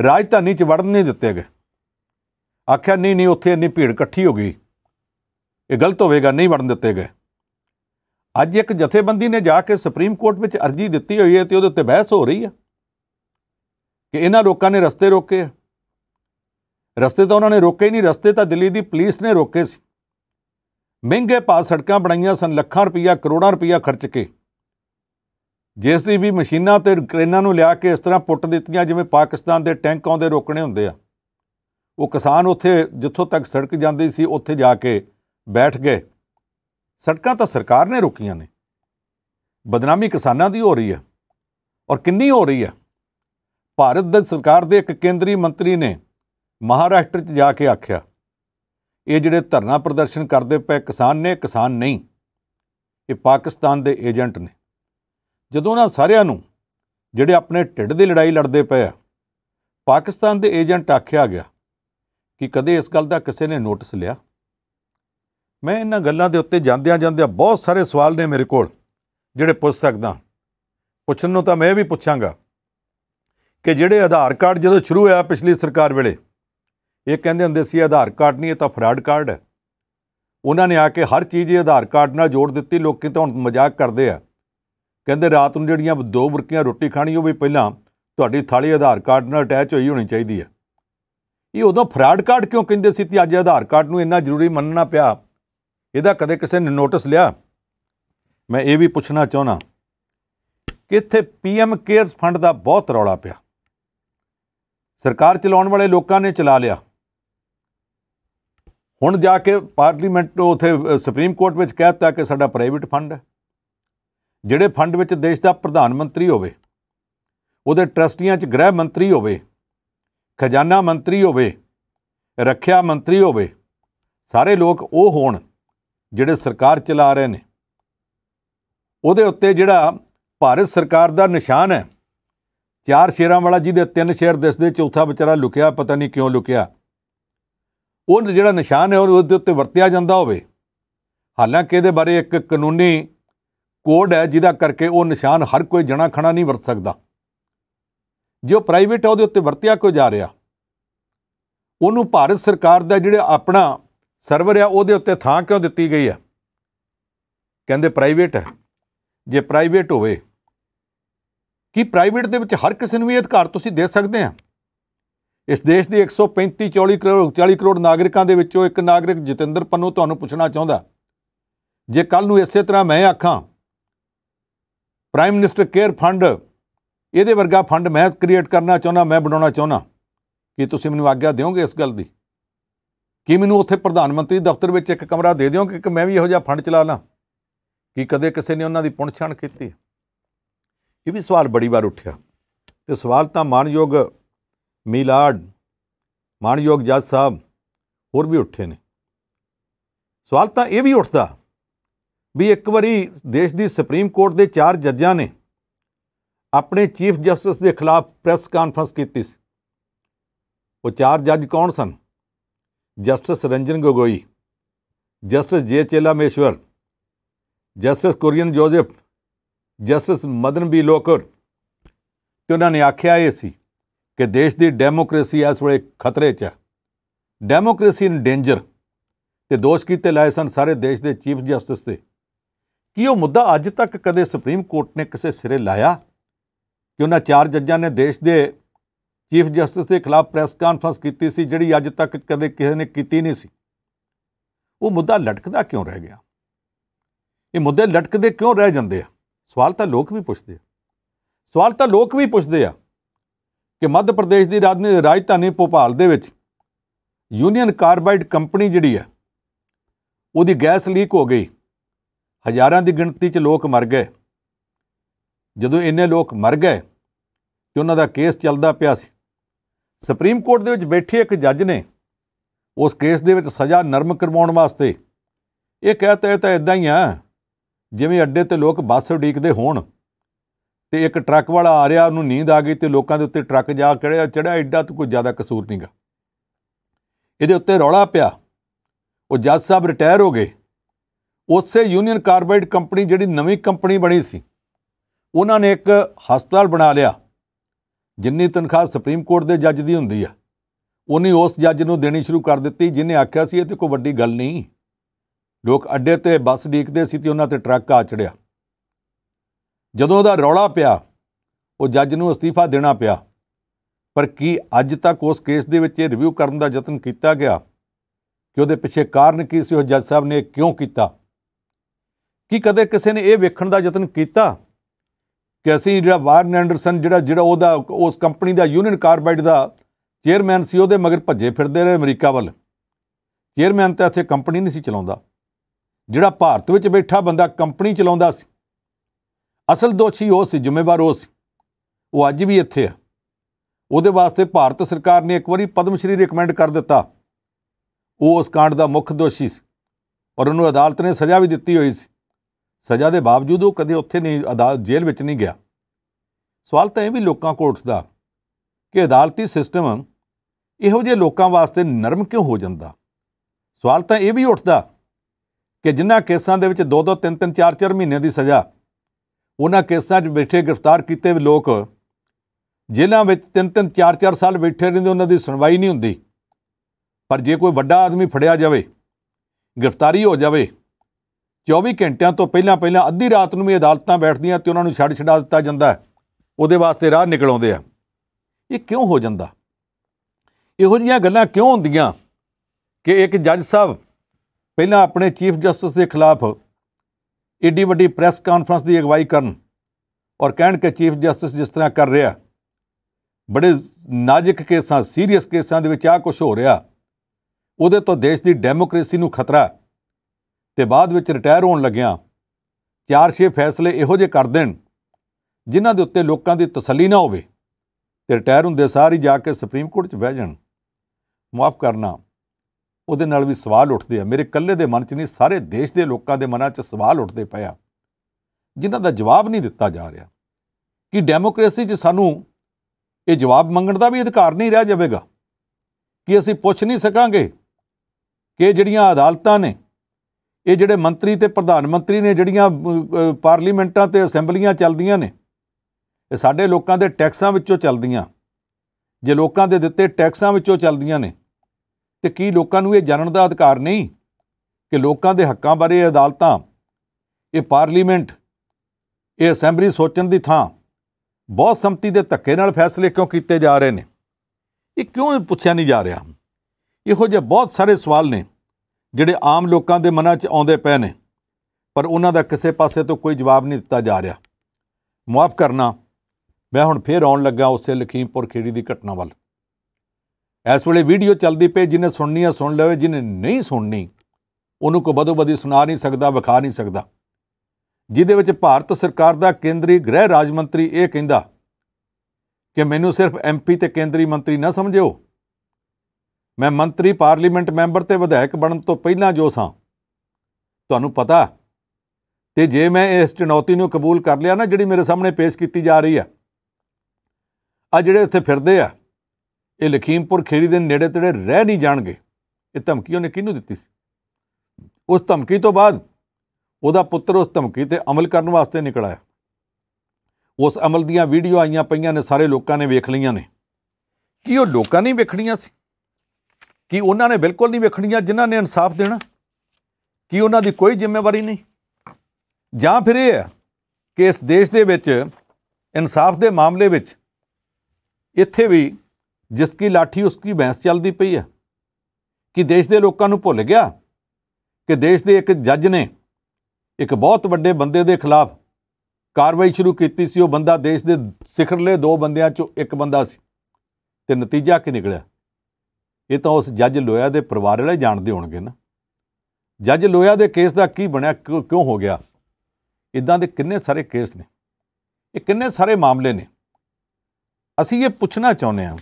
ਰਾਜਧਾਨੀ 'ਚ ਵੜਨ ਨਹੀਂ ਦਿੱਤੇ ਗਏ ਆਖਿਆ ਨਹੀਂ ਨਹੀਂ ਉੱਥੇ ਇੰਨੀ ਭੀੜ ਇਕੱਠੀ ਹੋ ਗਈ ਇਹ ਗਲਤ ਹੋਵੇਗਾ ਨਹੀਂ ਵੜਨ ਦਿੱਤੇ ਗਏ ਅੱਜ ਇੱਕ ਜਥੇਬੰਦੀ ਨੇ ਜਾ ਕੇ ਸੁਪਰੀਮ ਕੋਰਟ ਵਿੱਚ ਅਰਜ਼ੀ ਦਿੱਤੀ ਹੋਈ ਹੈ ਤੇ ਉਹਦੇ ਉੱਤੇ ਬਹਿਸ ਹੋ ਰਹੀ ਹੈ ਕਿ ਇਹਨਾਂ ਲੋਕਾਂ ਨੇ ਰਸਤੇ ਰੋਕੇ ਆ ਰਸਤੇ ਤਾਂ ਉਹਨਾਂ ਨੇ ਰੋਕੇ ਹੀ ਨਹੀਂ ਰਸਤੇ ਤਾਂ ਦਿੱਲੀ ਦੀ ਪੁਲਿਸ ਨੇ ਰੋਕੇ ਸੀ ਮਹਿੰਗੇ ਪਾਸ ਸੜਕਾਂ ਬਣਾਈਆਂ ਸਨ ਲੱਖਾਂ ਰੁਪਈਆ ਕਰੋੜਾਂ ਰੁਪਈਆ ਖਰਚ ਕੇ ਦੀ ਵੀ ਮਸ਼ੀਨਾਂ ਤੇ ਕ੍ਰੇਨਾਂ ਨੂੰ ਲਿਆ ਕੇ ਇਸ ਤਰ੍ਹਾਂ ਪੁੱਟ ਦਿੱਤੀਆਂ ਜਿਵੇਂ ਪਾਕਿਸਤਾਨ ਦੇ ਟੈਂਕ ਆਉਂਦੇ ਰੋਕਣੇ ਹੁੰਦੇ ਆ ਉਹ ਕਿਸਾਨ ਉੱਥੇ ਜਿੱਥੋਂ ਤੱਕ ਸੜਕ ਜਾਂਦੀ ਸੀ ਉੱਥੇ ਜਾ ਕੇ ਬੈਠ ਗਏ ਸੜਕਾਂ ਤਾਂ ਸਰਕਾਰ ਨੇ ਰੋਕੀਆਂ ਨੇ ਬਦਨਾਮੀ ਕਿਸਾਨਾਂ ਦੀ ਹੋ ਰਹੀ ਹੈ ਔਰ ਕਿੰਨੀ ਹੋ ਰਹੀ ਹੈ ਭਾਰਤ ਦੀ ਸਰਕਾਰ ਦੇ ਇੱਕ ਕੇਂਦਰੀ ਮੰਤਰੀ ਨੇ ਮਹਾਰਾਸ਼ਟਰ 'ਚ ਜਾ ਕੇ ਆਖਿਆ ਇਹ ਜਿਹੜੇ ਧਰਨਾ ਪ੍ਰਦਰਸ਼ਨ ਕਰਦੇ ਪਏ ਕਿਸਾਨ ਨੇ ਕਿਸਾਨ ਨਹੀਂ ਇਹ ਪਾਕਿਸਤਾਨ ਦੇ ਏਜੰਟ ਨੇ ਜਦੋਂ ਉਹਨਾਂ ਸਾਰਿਆਂ ਨੂੰ ਜਿਹੜੇ ਆਪਣੇ ਢਿੱਡ ਦੀ ਲੜਾਈ ਲੜਦੇ ਪਏ ਆ ਪਾਕਿਸਤਾਨ ਦੇ ਏਜੰਟ ਆਖਿਆ ਗਿਆ ਕਿ ਕਦੇ ਇਸ ਗੱਲ ਦਾ ਕਿਸੇ ਨੇ ਨੋਟਿਸ ਲਿਆ ਮੈਂ ਇਹਨਾਂ ਗੱਲਾਂ ਦੇ ਉੱਤੇ ਜਾਂਦਿਆਂ ਜਾਂਦਿਆਂ ਬਹੁਤ ਸਾਰੇ ਸਵਾਲ ਨੇ ਮੇਰੇ ਕੋਲ ਜਿਹੜੇ ਪੁੱਛ ਸਕਦਾ ਪੁੱਛਣ ਨੂੰ ਤਾਂ ਮੈਂ ਵੀ ਪੁੱਛਾਂਗਾ ਕਿ ਜਿਹੜੇ ਆਧਾਰ ਕਾਰਡ ਜਦੋਂ ਸ਼ੁਰੂ ਹੋਇਆ ਪਿਛਲੀ ਸਰਕਾਰ ਵੇਲੇ ਇਹ ਕਹਿੰਦੇ ਹੁੰਦੇ ਸੀ ਆਧਾਰ ਕਾਰਡ ਨਹੀਂ ਇਹ ਤਾਂ ਫਰਾਡ ਕਾਰਡ ਹੈ ਉਹਨਾਂ ਨੇ ਆ ਕੇ ਹਰ ਚੀਜ਼ ਇਹ ਆਧਾਰ ਕਾਰਡ ਨਾਲ ਜੋੜ ਦਿੱਤੀ ਲੋਕੀ ਤਾਂ ਹੁਣ ਮਜ਼ਾਕ ਕਰਦੇ ਆ ਕਹਿੰਦੇ ਰਾਤ ਨੂੰ ਜਿਹੜੀਆਂ ਦੋ ਬੁਰਕੀਆਂ ਰੋਟੀ ਖਾਣੀ ਉਹ ਵੀ ਪਹਿਲਾਂ ਤੁਹਾਡੀ ਥਾਲੀ ਆਧਾਰ ਕਾਰਡ ਨਾਲ ਅਟੈਚ ਹੋਈ ਹੋਣੀ ਚਾਹੀਦੀ ਹੈ ਇਹ ਉਦੋਂ ਫਰਾਡ ਕਾਰਡ ਕਿਉਂ ਕਹਿੰਦੇ ਸੀ ਤੇ ਅੱਜ ਆਧਾਰ ਕਾਰਡ ਨੂੰ ਇੰਨਾ ਜ਼ਰੂਰੀ ਮੰਨਣਾ ਪਿਆ ਇਹਦਾ ਕਦੇ ਕਿਸੇ ਨੇ ਨੋਟਿਸ ਲਿਆ ਮੈਂ ਇਹ ਵੀ ਪੁੱਛਣਾ ਚਾਹਣਾ ਕਿ ਇੱਥੇ ਪੀਐਮ ਕੇਅਰਸ ਫੰਡ ਦਾ ਬਹੁਤ ਰੌਲਾ ਪਿਆ ਸਰਕਾਰ ਚਲਾਉਣ ਵਾਲੇ ਲੋਕਾਂ ਨੇ ਚਲਾ ਲਿਆ ਹੁਣ ਜਾ ਕੇ ਪਾਰਲੀਮੈਂਟ ਉਥੇ ਸੁਪਰੀਮ ਕੋਰਟ ਵਿੱਚ ਕਹਿਤਾ ਕਿ ਸਾਡਾ ਪ੍ਰਾਈਵੇਟ ਫੰਡ ਹੈ ਜਿਹੜੇ ਫੰਡ ਵਿੱਚ ਦੇਸ਼ ਦਾ ਪ੍ਰਧਾਨ ਮੰਤਰੀ ਹੋਵੇ ਉਹਦੇ ਟਰਸਟੀਆਂ 'ਚ ਗ੍ਰਹਿ ਮੰਤਰੀ ਹੋਵੇ ਖਜ਼ਾਨਾ ਮੰਤਰੀ ਹੋਵੇ ਰੱਖਿਆ ਮੰਤਰੀ ਹੋਵੇ ਸਾਰੇ ਲੋਕ ਉਹ ਹੋਣ ਜਿਹੜੇ ਸਰਕਾਰ ਚਲਾ ਰਹੇ ਨੇ ਉਹਦੇ ਉੱਤੇ ਜਿਹੜਾ ਭਾਰਤ ਸਰਕਾਰ ਦਾ ਨਿਸ਼ਾਨ ਹੈ ਚਾਰ ਸ਼ੇਰਾਂ ਵਾਲਾ ਜਿਹਦੇ ਤਿੰਨ ਸ਼ੇਰ ਦਿਸਦੇ ਚੌਥਾ ਵਿਚਾਰਾ ਲੁਕਿਆ ਪਤਾ ਨਹੀਂ ਕਿਉਂ ਲੁਕਿਆ ਉਹ ਜਿਹੜਾ ਨਿਸ਼ਾਨ ਹੈ ਉਹਦੇ ਉੱਤੇ ਵਰਤਿਆ ਜਾਂਦਾ ਹੋਵੇ ਹਾਲਾਂਕਿ ਇਹਦੇ ਬਾਰੇ ਇੱਕ ਕਾਨੂੰਨੀ ਕੋਡ ਹੈ ਜਿਹਦਾ ਕਰਕੇ ਉਹ ਨਿਸ਼ਾਨ ਹਰ ਕੋਈ ਜਣਾ ਖਣਾ ਨਹੀਂ ਵਰਤ ਸਕਦਾ ਜੋ ਪ੍ਰਾਈਵੇਟ ਹੈ ਉਹਦੇ ਉੱਤੇ ਵਰਤਿਆ ਕੋਈ ਜਾ ਰਿਹਾ ਉਹਨੂੰ ਭਾਰਤ ਸਰਕਾਰ ਦਾ ਜਿਹੜਾ ਆਪਣਾ ਸਰਵਰ ਆ ਉਹਦੇ ਉੱਤੇ ਥਾਂ ਕਿਉਂ ਦਿੱਤੀ ਗਈ ਆ ਕਹਿੰਦੇ ਪ੍ਰਾਈਵੇਟ ਹੈ ਜੇ ਪ੍ਰਾਈਵੇਟ ਹੋਵੇ ਕੀ ਪ੍ਰਾਈਵੇਟ ਦੇ ਵਿੱਚ ਹਰ ਕਿਸੇ ਨੂੰ ਵੀ ਅਧਿਕਾਰ ਤੁਸੀਂ ਦੇ ਸਕਦੇ ਆ ਇਸ ਦੇਸ਼ ਦੇ 135 40 ਕਰੋੜ 40 ਕਰੋੜ ਨਾਗਰਿਕਾਂ ਦੇ ਵਿੱਚੋਂ ਇੱਕ ਨਾਗਰਿਕ ਜਤਿੰਦਰ ਪੰਨੂ ਤੁਹਾਨੂੰ ਪੁੱਛਣਾ ਚਾਹੁੰਦਾ ਜੇ ਕੱਲ ਨੂੰ ਇਸੇ ਤਰ੍ਹਾਂ ਮੈਂ ਆਖਾਂ ਪ੍ਰਾਈਮ ਮਿਨਿਸਟਰ ਕੇਅਰ ਫੰਡ ਇਹਦੇ ਵਰਗਾ ਫੰਡ ਮੈਂ ਕ੍ਰੀਏਟ ਕਰਨਾ ਚਾਹੁੰਦਾ ਮੈਂ ਬਣਾਉਣਾ ਚਾਹੁੰਦਾ ਕੀ ਤੁਸੀਂ ਮੈਨੂੰ ਆਗਿਆ ਦਿਓਗੇ ਇਸ ਗੱਲ ਦੀ ਕੀ ਮੈਨੂੰ ਉੱਥੇ ਪ੍ਰਧਾਨ ਮੰਤਰੀ ਦਫ਼ਤਰ ਵਿੱਚ ਇੱਕ ਕਮਰਾ ਦੇ ਦਿਓ ਕਿ ਮੈਂ ਵੀ ਇਹੋ ਜਿਹਾ ਫੰਡ ਚਲਾ ਲਾਂ ਕੀ ਕਦੇ ਕਿਸੇ ਨੇ ਉਹਨਾਂ ਦੀ ਪੁਣਛਾਣ ਕੀਤੀ ਇਹ ਵੀ ਸਵਾਲ ਬੜੀ ਵਾਰ ਉੱਠਿਆ ਤੇ ਸਵਾਲ ਤਾਂ ਮਾਨਯੋਗ ਮੀਲਾਡ ਮਾਨਯੋਗ ਜੱਜ ਸਾਹਿਬ ਹੋਰ ਵੀ ਉੱਠੇ ਨੇ ਸਵਾਲ ਤਾਂ ਇਹ ਵੀ ਉੱਠਦਾ ਵੀ ਇੱਕ ਵਾਰੀ ਦੇਸ਼ ਦੀ ਸੁਪਰੀਮ ਕੋਰਟ ਦੇ ਚਾਰ ਜੱਜਾਂ ਨੇ ਆਪਣੇ ਚੀਫ ਜਸਟਿਸ ਦੇ ਖਿਲਾਫ ਪ੍ਰੈਸ ਕਾਨਫਰੰਸ ਕੀਤੀ ਸੀ ਉਹ ਚਾਰ ਜੱਜ ਕੌਣ ਸਨ justice Ranjan Gogoi justice J Chelameswar justice Kurian Joseph justice Madan B Lokur ਤੇ ਉਹਨਾਂ ਨੇ ਆਖਿਆ ਇਹ ਸੀ ਕਿ ਦੇਸ਼ ਦੀ ਡੈਮੋਕ੍ਰੇਸੀ ਇਸ ਵੇਲੇ ਖਤਰੇ 'ਚ ਹੈ ਡੈਮੋਕ੍ਰੇਸੀ ਇਨ ਡੇਂਜਰ ਤੇ ਦੋਸ਼ ਕੀਤੇ ਲਾਏ ਸਨ ਸਾਰੇ ਦੇਸ਼ ਦੇ ਚੀਫ ਜਸਟਿਸ ਤੇ ਕੀ ਉਹ ਮੁੱਦਾ ਅੱਜ ਤੱਕ ਕਦੇ ਸੁਪਰੀਮ ਕੋਰਟ ਨੇ ਕਿਸੇ ਸਿਰੇ ਲਾਇਆ ਕਿ ਉਹਨਾਂ ਚਾਰ ਜੱਜਾਂ ਨੇ ਦੇਸ਼ ਦੇ ਚੀਫ ਜਸਟਿਸ ਦੇ ਖਿਲਾਫ ਪ੍ਰੈਸ ਕਾਨਫਰੰਸ ਕੀਤੀ ਸੀ ਜਿਹੜੀ ਅੱਜ ਤੱਕ ਕਦੇ ਕਿਸੇ ਨੇ ਕੀਤੀ ਨਹੀਂ ਸੀ ਉਹ ਮੁੱਦਾ ਲਟਕਦਾ ਕਿਉਂ ਰਹਿ ਗਿਆ ਇਹ ਮੁੱਦੇ ਲਟਕਦੇ ਕਿਉਂ ਰਹਿ ਜਾਂਦੇ ਆ ਸਵਾਲ ਤਾਂ ਲੋਕ ਵੀ ਪੁੱਛਦੇ ਆ ਸਵਾਲ ਤਾਂ ਲੋਕ ਵੀ ਪੁੱਛਦੇ ਆ ਕਿ ਮੱਧ ਪ੍ਰਦੇਸ਼ ਦੀ ਰਾਜਧਾਨੀ ਭੋਪਾਲ ਦੇ ਵਿੱਚ ਯੂਨੀਅਨ ਕਾਰਬਾਈਡ ਕੰਪਨੀ ਜਿਹੜੀ ਆ ਉਹਦੀ ਗੈਸ ਲੀਕ ਹੋ ਗਈ ਹਜ਼ਾਰਾਂ ਦੀ ਗਿਣਤੀ 'ਚ ਲੋਕ ਮਰ ਗਏ ਜਦੋਂ ਇੰਨੇ ਲੋਕ ਮਰ ਗਏ ਤੇ ਉਹਨਾਂ ਦਾ ਕੇਸ ਚੱਲਦਾ ਪਿਆ ਸੀ ਸੁਪਰੀਮ ਕੋਰਟ ਦੇ ਵਿੱਚ ਬੈਠੇ ਇੱਕ ਜੱਜ ਨੇ ਉਸ ਕੇਸ ਦੇ ਵਿੱਚ ਸਜ਼ਾ ਨਰਮ ਕਰਵਾਉਣ ਵਾਸਤੇ ਇਹ ਕਹਤਾ ਤਾਂ ਇਦਾਂ ਹੀ ਆ ਜਿਵੇਂ ਅੱਡੇ ਤੇ ਲੋਕ ਬੱਸ ਉਡੀਕਦੇ ਹੋਣ ਤੇ ਇੱਕ ਟਰੱਕ ਵਾਲਾ ਆ ਰਿਹਾ ਉਹਨੂੰ ਨੀਂਦ ਆ ਗਈ ਤੇ ਲੋਕਾਂ ਦੇ ਉੱਤੇ ਟਰੱਕ ਜਾ ਚੜਿਆ ਚੜਿਆ ਐਡਾ ਤਾਂ ਕੋਈ ਜ਼ਿਆਦਾ ਕਸੂਰ ਨਹੀਂਗਾ ਇਹਦੇ ਉੱਤੇ ਰੌਲਾ ਪਿਆ ਉਹ ਜੱਜ ਸਾਹਿਬ ਰਿਟਾਇਰ ਹੋ ਗਏ ਉਸੇ ਯੂਨੀਅਨ ਕਾਰਬਾਈਡ ਕੰਪਨੀ ਜਿਹੜੀ ਨਵੀਂ ਕੰਪਨੀ ਬਣੀ ਸੀ ਉਹਨਾਂ ਨੇ ਇੱਕ ਹਸਪਤਾਲ ਬਣਾ ਲਿਆ ਜਿੰਨੀ ਤਨਖਾਹ ਸੁਪਰੀਮ ਕੋਰਟ ਦੇ ਜੱਜ ਦੀ ਹੁੰਦੀ ਆ ਉਹਨੇ ਉਸ ਜੱਜ ਨੂੰ ਦੇਣੀ ਸ਼ੁਰੂ ਕਰ ਦਿੱਤੀ ਜਿਨੇ ਆਖਿਆ ਸੀ ਇਹ ਤੇ ਕੋਈ ਵੱਡੀ ਗੱਲ ਨਹੀਂ ਲੋਕ ਅੱਡੇ ਤੇ ਬੱਸ ਡੀਕਦੇ ਸੀ ਤੇ ਉਹਨਾਂ ਤੇ ਟਰੱਕ ਆ ਚੜਿਆ ਜਦੋਂ ਉਹਦਾ ਰੌਲਾ ਪਿਆ ਉਹ ਜੱਜ ਨੂੰ ਅਸਤੀਫਾ ਦੇਣਾ ਪਿਆ ਪਰ ਕੀ ਅੱਜ ਤੱਕ ਉਸ ਕੇਸ ਦੇ ਵਿੱਚ ਇਹ ਰਿਵਿਊ ਕਰਨ ਦਾ ਯਤਨ ਕੀਤਾ ਗਿਆ ਕਿ ਉਹਦੇ ਪਿੱਛੇ ਕਾਰਨ ਕੀ ਸੀ ਉਹ ਜੱਜ ਸਾਹਿਬ ਨੇ ਕਿਉਂ ਕੀਤਾ ਕੀ ਕਦੇ ਕਿਸੇ ਨੇ ਇਹ ਵੇਖਣ ਦਾ ਯਤਨ ਕੀਤਾ ਕਿ ਅਸੀਂ ਜਿਹੜਾ ਵਾਰਨ ਐਂਡਰਸਨ ਜਿਹੜਾ ਜਿਹੜਾ ਉਹਦਾ ਉਸ ਕੰਪਨੀ ਦਾ ਯੂਨੀਅਨ ਕਾਰਬਾਈਡ ਦਾ ਚੇਅਰਮੈਨ ਸੀ ਉਹਦੇ ਮਗਰ ਭੱਜੇ ਫਿਰਦੇ ਰਹੇ ਅਮਰੀਕਾ ਵੱਲ ਚੇਅਰਮੈਨ ਤਾਂ ਇੱਥੇ ਕੰਪਨੀ ਨਹੀਂ ਸੀ ਚਲਾਉਂਦਾ ਜਿਹੜਾ ਭਾਰਤ ਵਿੱਚ ਬੈਠਾ ਬੰਦਾ ਕੰਪਨੀ ਚਲਾਉਂਦਾ ਸੀ ਅਸਲ ਦੋਸ਼ੀ ਉਹ ਸੀ ਜ਼ਿੰਮੇਵਾਰ ਉਹ ਸੀ ਉਹ ਅੱਜ ਵੀ ਇੱਥੇ ਆ ਉਹਦੇ ਵਾਸਤੇ ਭਾਰਤ ਸਰਕਾਰ ਨੇ ਇੱਕ ਵਾਰੀ ਪਦਮ ਸ਼੍ਰੀ ਰეკਮੈਂਡ ਕਰ ਦਿੱਤਾ ਉਹ ਉਸ ਕਾਂਡ ਦਾ ਮੁੱਖ ਦੋਸ਼ੀ ਸੀ ਔਰ ਉਹਨੂੰ ਅਦਾਲਤ ਨੇ ਸਜ਼ਾ ਵੀ ਦਿੱਤੀ ਹੋਈ ਸੀ ਸਜ਼ਾ ਦੇ ਬਾਵਜੂਦ ਉਹ ਕਦੇ ਉੱਥੇ ਨਹੀਂ ਅਦਾਲਤ ਜੇਲ੍ਹ ਵਿੱਚ ਨਹੀਂ ਗਿਆ ਸਵਾਲ ਤਾਂ ਇਹ ਵੀ ਲੋਕਾਂ ਕੋਲ ਉੱਠਦਾ ਕਿ ਅਦਾਲਤੀ ਸਿਸਟਮ ਇਹੋ ਜਿਹੇ ਲੋਕਾਂ ਵਾਸਤੇ ਨਰਮ ਕਿਉਂ ਹੋ ਜਾਂਦਾ ਸਵਾਲ ਤਾਂ ਇਹ ਵੀ ਉੱਠਦਾ ਕਿ ਜਿਨ੍ਹਾਂ ਕੇਸਾਂ ਦੇ ਵਿੱਚ 2-2 3-3 4-4 ਮਹੀਨੇ ਦੀ ਸਜ਼ਾ ਉਹਨਾਂ ਕੇਸਾਂ 'ਚ ਬੈਠੇ ਗ੍ਰਿਫਤਾਰ ਕੀਤੇ ਲੋਕ ਜੇਲ੍ਹਾਂ ਵਿੱਚ 3-3 4-4 ਸਾਲ ਬੈਠੇ ਰਹਿੰਦੇ ਉਹਨਾਂ ਦੀ ਸੁਣਵਾਈ ਨਹੀਂ ਹੁੰਦੀ ਪਰ ਜੇ ਕੋਈ ਵੱਡਾ ਆਦਮੀ ਫੜਿਆ ਜਾਵੇ ਗ੍ਰਿਫਤਾਰੀ ਹੋ ਜਾਵੇ 24 ਘੰਟਿਆਂ ਤੋਂ ਪਹਿਲਾਂ ਪਹਿਲਾਂ ਅੱਧੀ ਰਾਤ ਨੂੰ ਵੀ ਅਦਾਲਤਾਂ ਬੈਠਦੀਆਂ ਤੇ ਉਹਨਾਂ ਨੂੰ ਛੱਡ ਛਡਾ ਦਿੱਤਾ ਜਾਂਦਾ ਉਹਦੇ ਵਾਸਤੇ ਰਾਹ ਨਿਕਲ ਆਉਂਦੇ ਆ ਇਹ ਕਿਉਂ ਹੋ ਜਾਂਦਾ ਇਹੋ ਜੀਆਂ ਗੱਲਾਂ ਕਿਉਂ ਹੁੰਦੀਆਂ ਕਿ ਇੱਕ ਜੱਜ ਸਾਹਿਬ ਪਹਿਲਾਂ ਆਪਣੇ ਚੀਫ ਜਸਟਿਸ ਦੇ ਖਿਲਾਫ ਏਡੀ ਵੱਡੀ ਪ੍ਰੈਸ ਕਾਨਫਰੰਸ ਦੀ ਅਗਵਾਈ ਕਰਨ ਔਰ ਕਹਿਣ ਕਿ ਚੀਫ ਜਸਟਿਸ ਜਿਸ ਤਰ੍ਹਾਂ ਕਰ ਰਿਹਾ ਬੜੇ ਨਾਜ਼ੁਕ ਕੇਸਾਂ ਸੀਰੀਅਸ ਕੇਸਾਂ ਦੇ ਵਿੱਚ ਆ ਕੁਝ ਹੋ ਰਿਹਾ ਉਹਦੇ ਤੋਂ ਦੇਸ਼ ਦੀ ਡੈਮੋਕ੍ਰੇਸੀ ਨੂੰ ਖਤਰਾ ਤੇ ਬਾਅਦ ਵਿੱਚ ਰਿਟਾਇਰ ਹੋਣ ਲੱਗਿਆਂ ਚਾਰ ਛੇ ਫੈਸਲੇ ਇਹੋ ਜਿਹੇ ਕਰ ਦੇਣ ਜਿਨ੍ਹਾਂ ਦੇ ਉੱਤੇ ਲੋਕਾਂ ਦੀ ਤਸੱਲੀ ਨਾ ਹੋਵੇ ਤੇ ਰਿਟਾਇਰ ਹੁੰਦੇ ਸਾਰ ਹੀ ਜਾ ਕੇ ਸੁਪਰੀਮ ਕੋਰਟ 'ਚ ਬਹਿ ਜਾਣ ਮਾਫ ਕਰਨਾ ਉਹਦੇ ਨਾਲ ਵੀ ਸਵਾਲ ਉੱਠਦੇ ਆ ਮੇਰੇ ਇਕੱਲੇ ਦੇ ਮਨ 'ਚ ਨਹੀਂ ਸਾਰੇ ਦੇਸ਼ ਦੇ ਲੋਕਾਂ ਦੇ ਮਨਾਂ 'ਚ ਸਵਾਲ ਉੱਠਦੇ ਪਏ ਆ ਜਿਨ੍ਹਾਂ ਦਾ ਜਵਾਬ ਨਹੀਂ ਦਿੱਤਾ ਜਾ ਰਿਹਾ ਕਿ ਡੈਮੋਕ੍ਰੇਸੀ 'ਚ ਸਾਨੂੰ ਇਹ ਜਵਾਬ ਮੰਗਣ ਦਾ ਵੀ ਅਧਿਕਾਰ ਨਹੀਂ ਰਹਿ ਜਾਵੇਗਾ ਕਿ ਅਸੀਂ ਪੁੱਛ ਨਹੀਂ ਸਕਾਂਗੇ ਕਿ ਜਿਹੜੀਆਂ ਅਦਾਲਤਾਂ ਨੇ ਇਹ ਜਿਹੜੇ ਮੰਤਰੀ ਤੇ ਪ੍ਰਧਾਨ ਮੰਤਰੀ ਨੇ ਜਿਹੜੀਆਂ ਪਾਰਲੀਮੈਂਟਾਂ ਤੇ ਅਸੈਂਬਲੀਆਂ ਚੱਲਦੀਆਂ ਨੇ ਇਹ ਸਾਡੇ ਲੋਕਾਂ ਦੇ ਟੈਕਸਾਂ ਵਿੱਚੋਂ ਚੱਲਦੀਆਂ ਜੇ ਲੋਕਾਂ ਦੇ ਦਿੱਤੇ ਟੈਕਸਾਂ ਵਿੱਚੋਂ ਚੱਲਦੀਆਂ ਨੇ ਤੇ ਕੀ ਲੋਕਾਂ ਨੂੰ ਇਹ ਜਾਣਨ ਦਾ ਅਧਿਕਾਰ ਨਹੀਂ ਕਿ ਲੋਕਾਂ ਦੇ ਹੱਕਾਂ ਬਾਰੇ ਅਦਾਲਤਾਂ ਇਹ ਪਾਰਲੀਮੈਂਟ ਇਹ ਅਸੈਂਬਲੀ ਸੋਚਣ ਦੀ ਥਾਂ ਬਹੁਤ ਸੰਮਤੀ ਦੇ ਧੱਕੇ ਨਾਲ ਫੈਸਲੇ ਕਿਉਂ ਕੀਤੇ ਜਾ ਰਹੇ ਨੇ ਇਹ ਕਿਉਂ ਪੁੱਛਿਆ ਨਹੀਂ ਜਾ ਰਿਹਾ ਇਹੋ ਜਿਹੇ ਬਹੁਤ ਸਾਰੇ ਸਵਾਲ ਨੇ ਜਿਹੜੇ ਆਮ ਲੋਕਾਂ ਦੇ ਮਨਾਂ 'ਚ ਆਉਂਦੇ ਪਏ ਨੇ ਪਰ ਉਹਨਾਂ ਦਾ ਕਿਸੇ ਪਾਸੇ ਤੋਂ ਕੋਈ ਜਵਾਬ ਨਹੀਂ ਦਿੱਤਾ ਜਾ ਰਿਹਾ ਮਾਫ ਕਰਨਾ ਮੈਂ ਹੁਣ ਫੇਰ ਆਉਣ ਲੱਗਾ ਉਸੇ ਲਖੀਮਪੁਰ ਖੇੜੀ ਦੀ ਘਟਨਾ ਵੱਲ ਇਸ ਵੇਲੇ ਵੀਡੀਓ ਚੱਲਦੀ ਪਈ ਜਿਹਨੇ ਸੁਣਨੀ ਆ ਸੁਣ ਲਵੇ ਜਿਹਨੇ ਨਹੀਂ ਸੁਣਨੀ ਉਹਨੂੰ ਕੋ ਬਦੋ ਬਦੀ ਸੁਣਾ ਨਹੀਂ ਸਕਦਾ ਵਿਖਾ ਨਹੀਂ ਸਕਦਾ ਜਿਹਦੇ ਵਿੱਚ ਭਾਰਤ ਸਰਕਾਰ ਦਾ ਕੇਂਦਰੀ ਗ੍ਰਹਿ ਰਾਜ ਮੰਤਰੀ ਇਹ ਕਹਿੰਦਾ ਕਿ ਮੈਨੂੰ ਸਿਰਫ ਐਮਪੀ ਤੇ ਕੇਂਦਰੀ ਮੰਤਰੀ ਨਾ ਸਮਝਿਓ ਮੈਂ ਮੰਤਰੀ ਪਾਰਲੀਮੈਂਟ ਮੈਂਬਰ ਤੇ ਵਿਧਾਇਕ ਬਣਨ ਤੋਂ ਪਹਿਲਾਂ ਜੋ ਸਾਂ ਤੁਹਾਨੂੰ ਪਤਾ ਤੇ ਜੇ ਮੈਂ ਇਸ ਚੁਣੌਤੀ ਨੂੰ ਕਬੂਲ ਕਰ ਲਿਆ ਨਾ ਜਿਹੜੀ ਮੇਰੇ ਸਾਹਮਣੇ ਪੇਸ਼ ਕੀਤੀ ਜਾ ਰਹੀ ਆ ਆ ਜਿਹੜੇ ਇੱਥੇ ਫਿਰਦੇ ਆ ਇਹ ਲਖੀਮਪੁਰ ਖੇੜੀ ਦੇ ਨੇੜੇ ਤੇੜੇ ਰਹਿ ਨਹੀਂ ਜਾਣਗੇ ਇਹ ਧਮਕੀ ਉਹਨੇ ਕਿਹਨੂੰ ਦਿੱਤੀ ਸੀ ਉਸ ਧਮਕੀ ਤੋਂ ਬਾਅਦ ਉਹਦਾ ਪੁੱਤਰ ਉਸ ਧਮਕੀ ਤੇ ਅਮਲ ਕਰਨ ਵਾਸਤੇ ਨਿਕਲ ਆਇਆ ਉਸ ਅਮਲ ਦੀਆਂ ਵੀਡੀਓ ਆਈਆਂ ਪਈਆਂ ਨੇ ਸਾਰੇ ਲੋਕਾਂ ਨੇ ਵੇਖ ਲਈਆਂ ਨੇ ਕੀ ਉਹ ਲੋਕਾਂ ਨਹੀਂ ਵੇਖਣੀਆਂ ਸੀ ਕਿ ਉਹਨਾਂ ਨੇ ਬਿਲਕੁਲ ਨਹੀਂ ਵੇਖਣੀਆਂ ਜਿਨ੍ਹਾਂ ਨੇ ਇਨਸਾਫ ਦੇਣਾ ਕਿ ਉਹਨਾਂ ਦੀ ਕੋਈ ਜ਼ਿੰਮੇਵਾਰੀ ਨਹੀਂ ਜਾਂ ਫਿਰ ਇਹ ਹੈ ਕਿ ਇਸ ਦੇਸ਼ ਦੇ ਵਿੱਚ ਇਨਸਾਫ ਦੇ ਮਾਮਲੇ ਵਿੱਚ ਇੱਥੇ ਵੀ ਜਿਸ ਕੀ ਲਾਠੀ ਉਸ ਕੀ ਬੈਂਸ ਚੱਲਦੀ ਪਈ ਹੈ ਕਿ ਦੇਸ਼ ਦੇ ਲੋਕਾਂ ਨੂੰ ਭੁੱਲ ਗਿਆ ਕਿ ਦੇਸ਼ ਦੇ ਇੱਕ ਜੱਜ ਨੇ ਇੱਕ ਬਹੁਤ ਵੱਡੇ ਬੰਦੇ ਦੇ ਖਿਲਾਫ ਕਾਰਵਾਈ ਸ਼ੁਰੂ ਕੀਤੀ ਸੀ ਉਹ ਬੰਦਾ ਦੇਸ਼ ਦੇ ਸਿਖਰਲੇ ਦੋ ਬੰਦਿਆਂ ਚੋਂ ਇੱਕ ਬੰਦਾ ਸੀ ਤੇ ਨਤੀਜਾ ਕੀ ਨਿਕਲਿਆ ਇਹ ਤਾਂ ਉਸ ਜੱਜ ਲੋਇਆ ਦੇ ਪਰਿਵਾਰ ਵਾਲੇ ਜਾਣਦੇ ਹੋਣਗੇ ਨਾ ਜੱਜ ਲੋਇਆ ਦੇ ਕੇਸ ਦਾ ਕੀ ਬਣਿਆ ਕਿਉਂ ਹੋ ਗਿਆ ਇਦਾਂ ਦੇ ਕਿੰਨੇ ਸਾਰੇ ਕੇਸ ਨੇ ਇਹ ਕਿੰਨੇ ਸਾਰੇ ਮਾਮਲੇ ਨੇ ਅਸੀਂ ਇਹ ਪੁੱਛਣਾ ਚਾਹੁੰਦੇ ਹਾਂ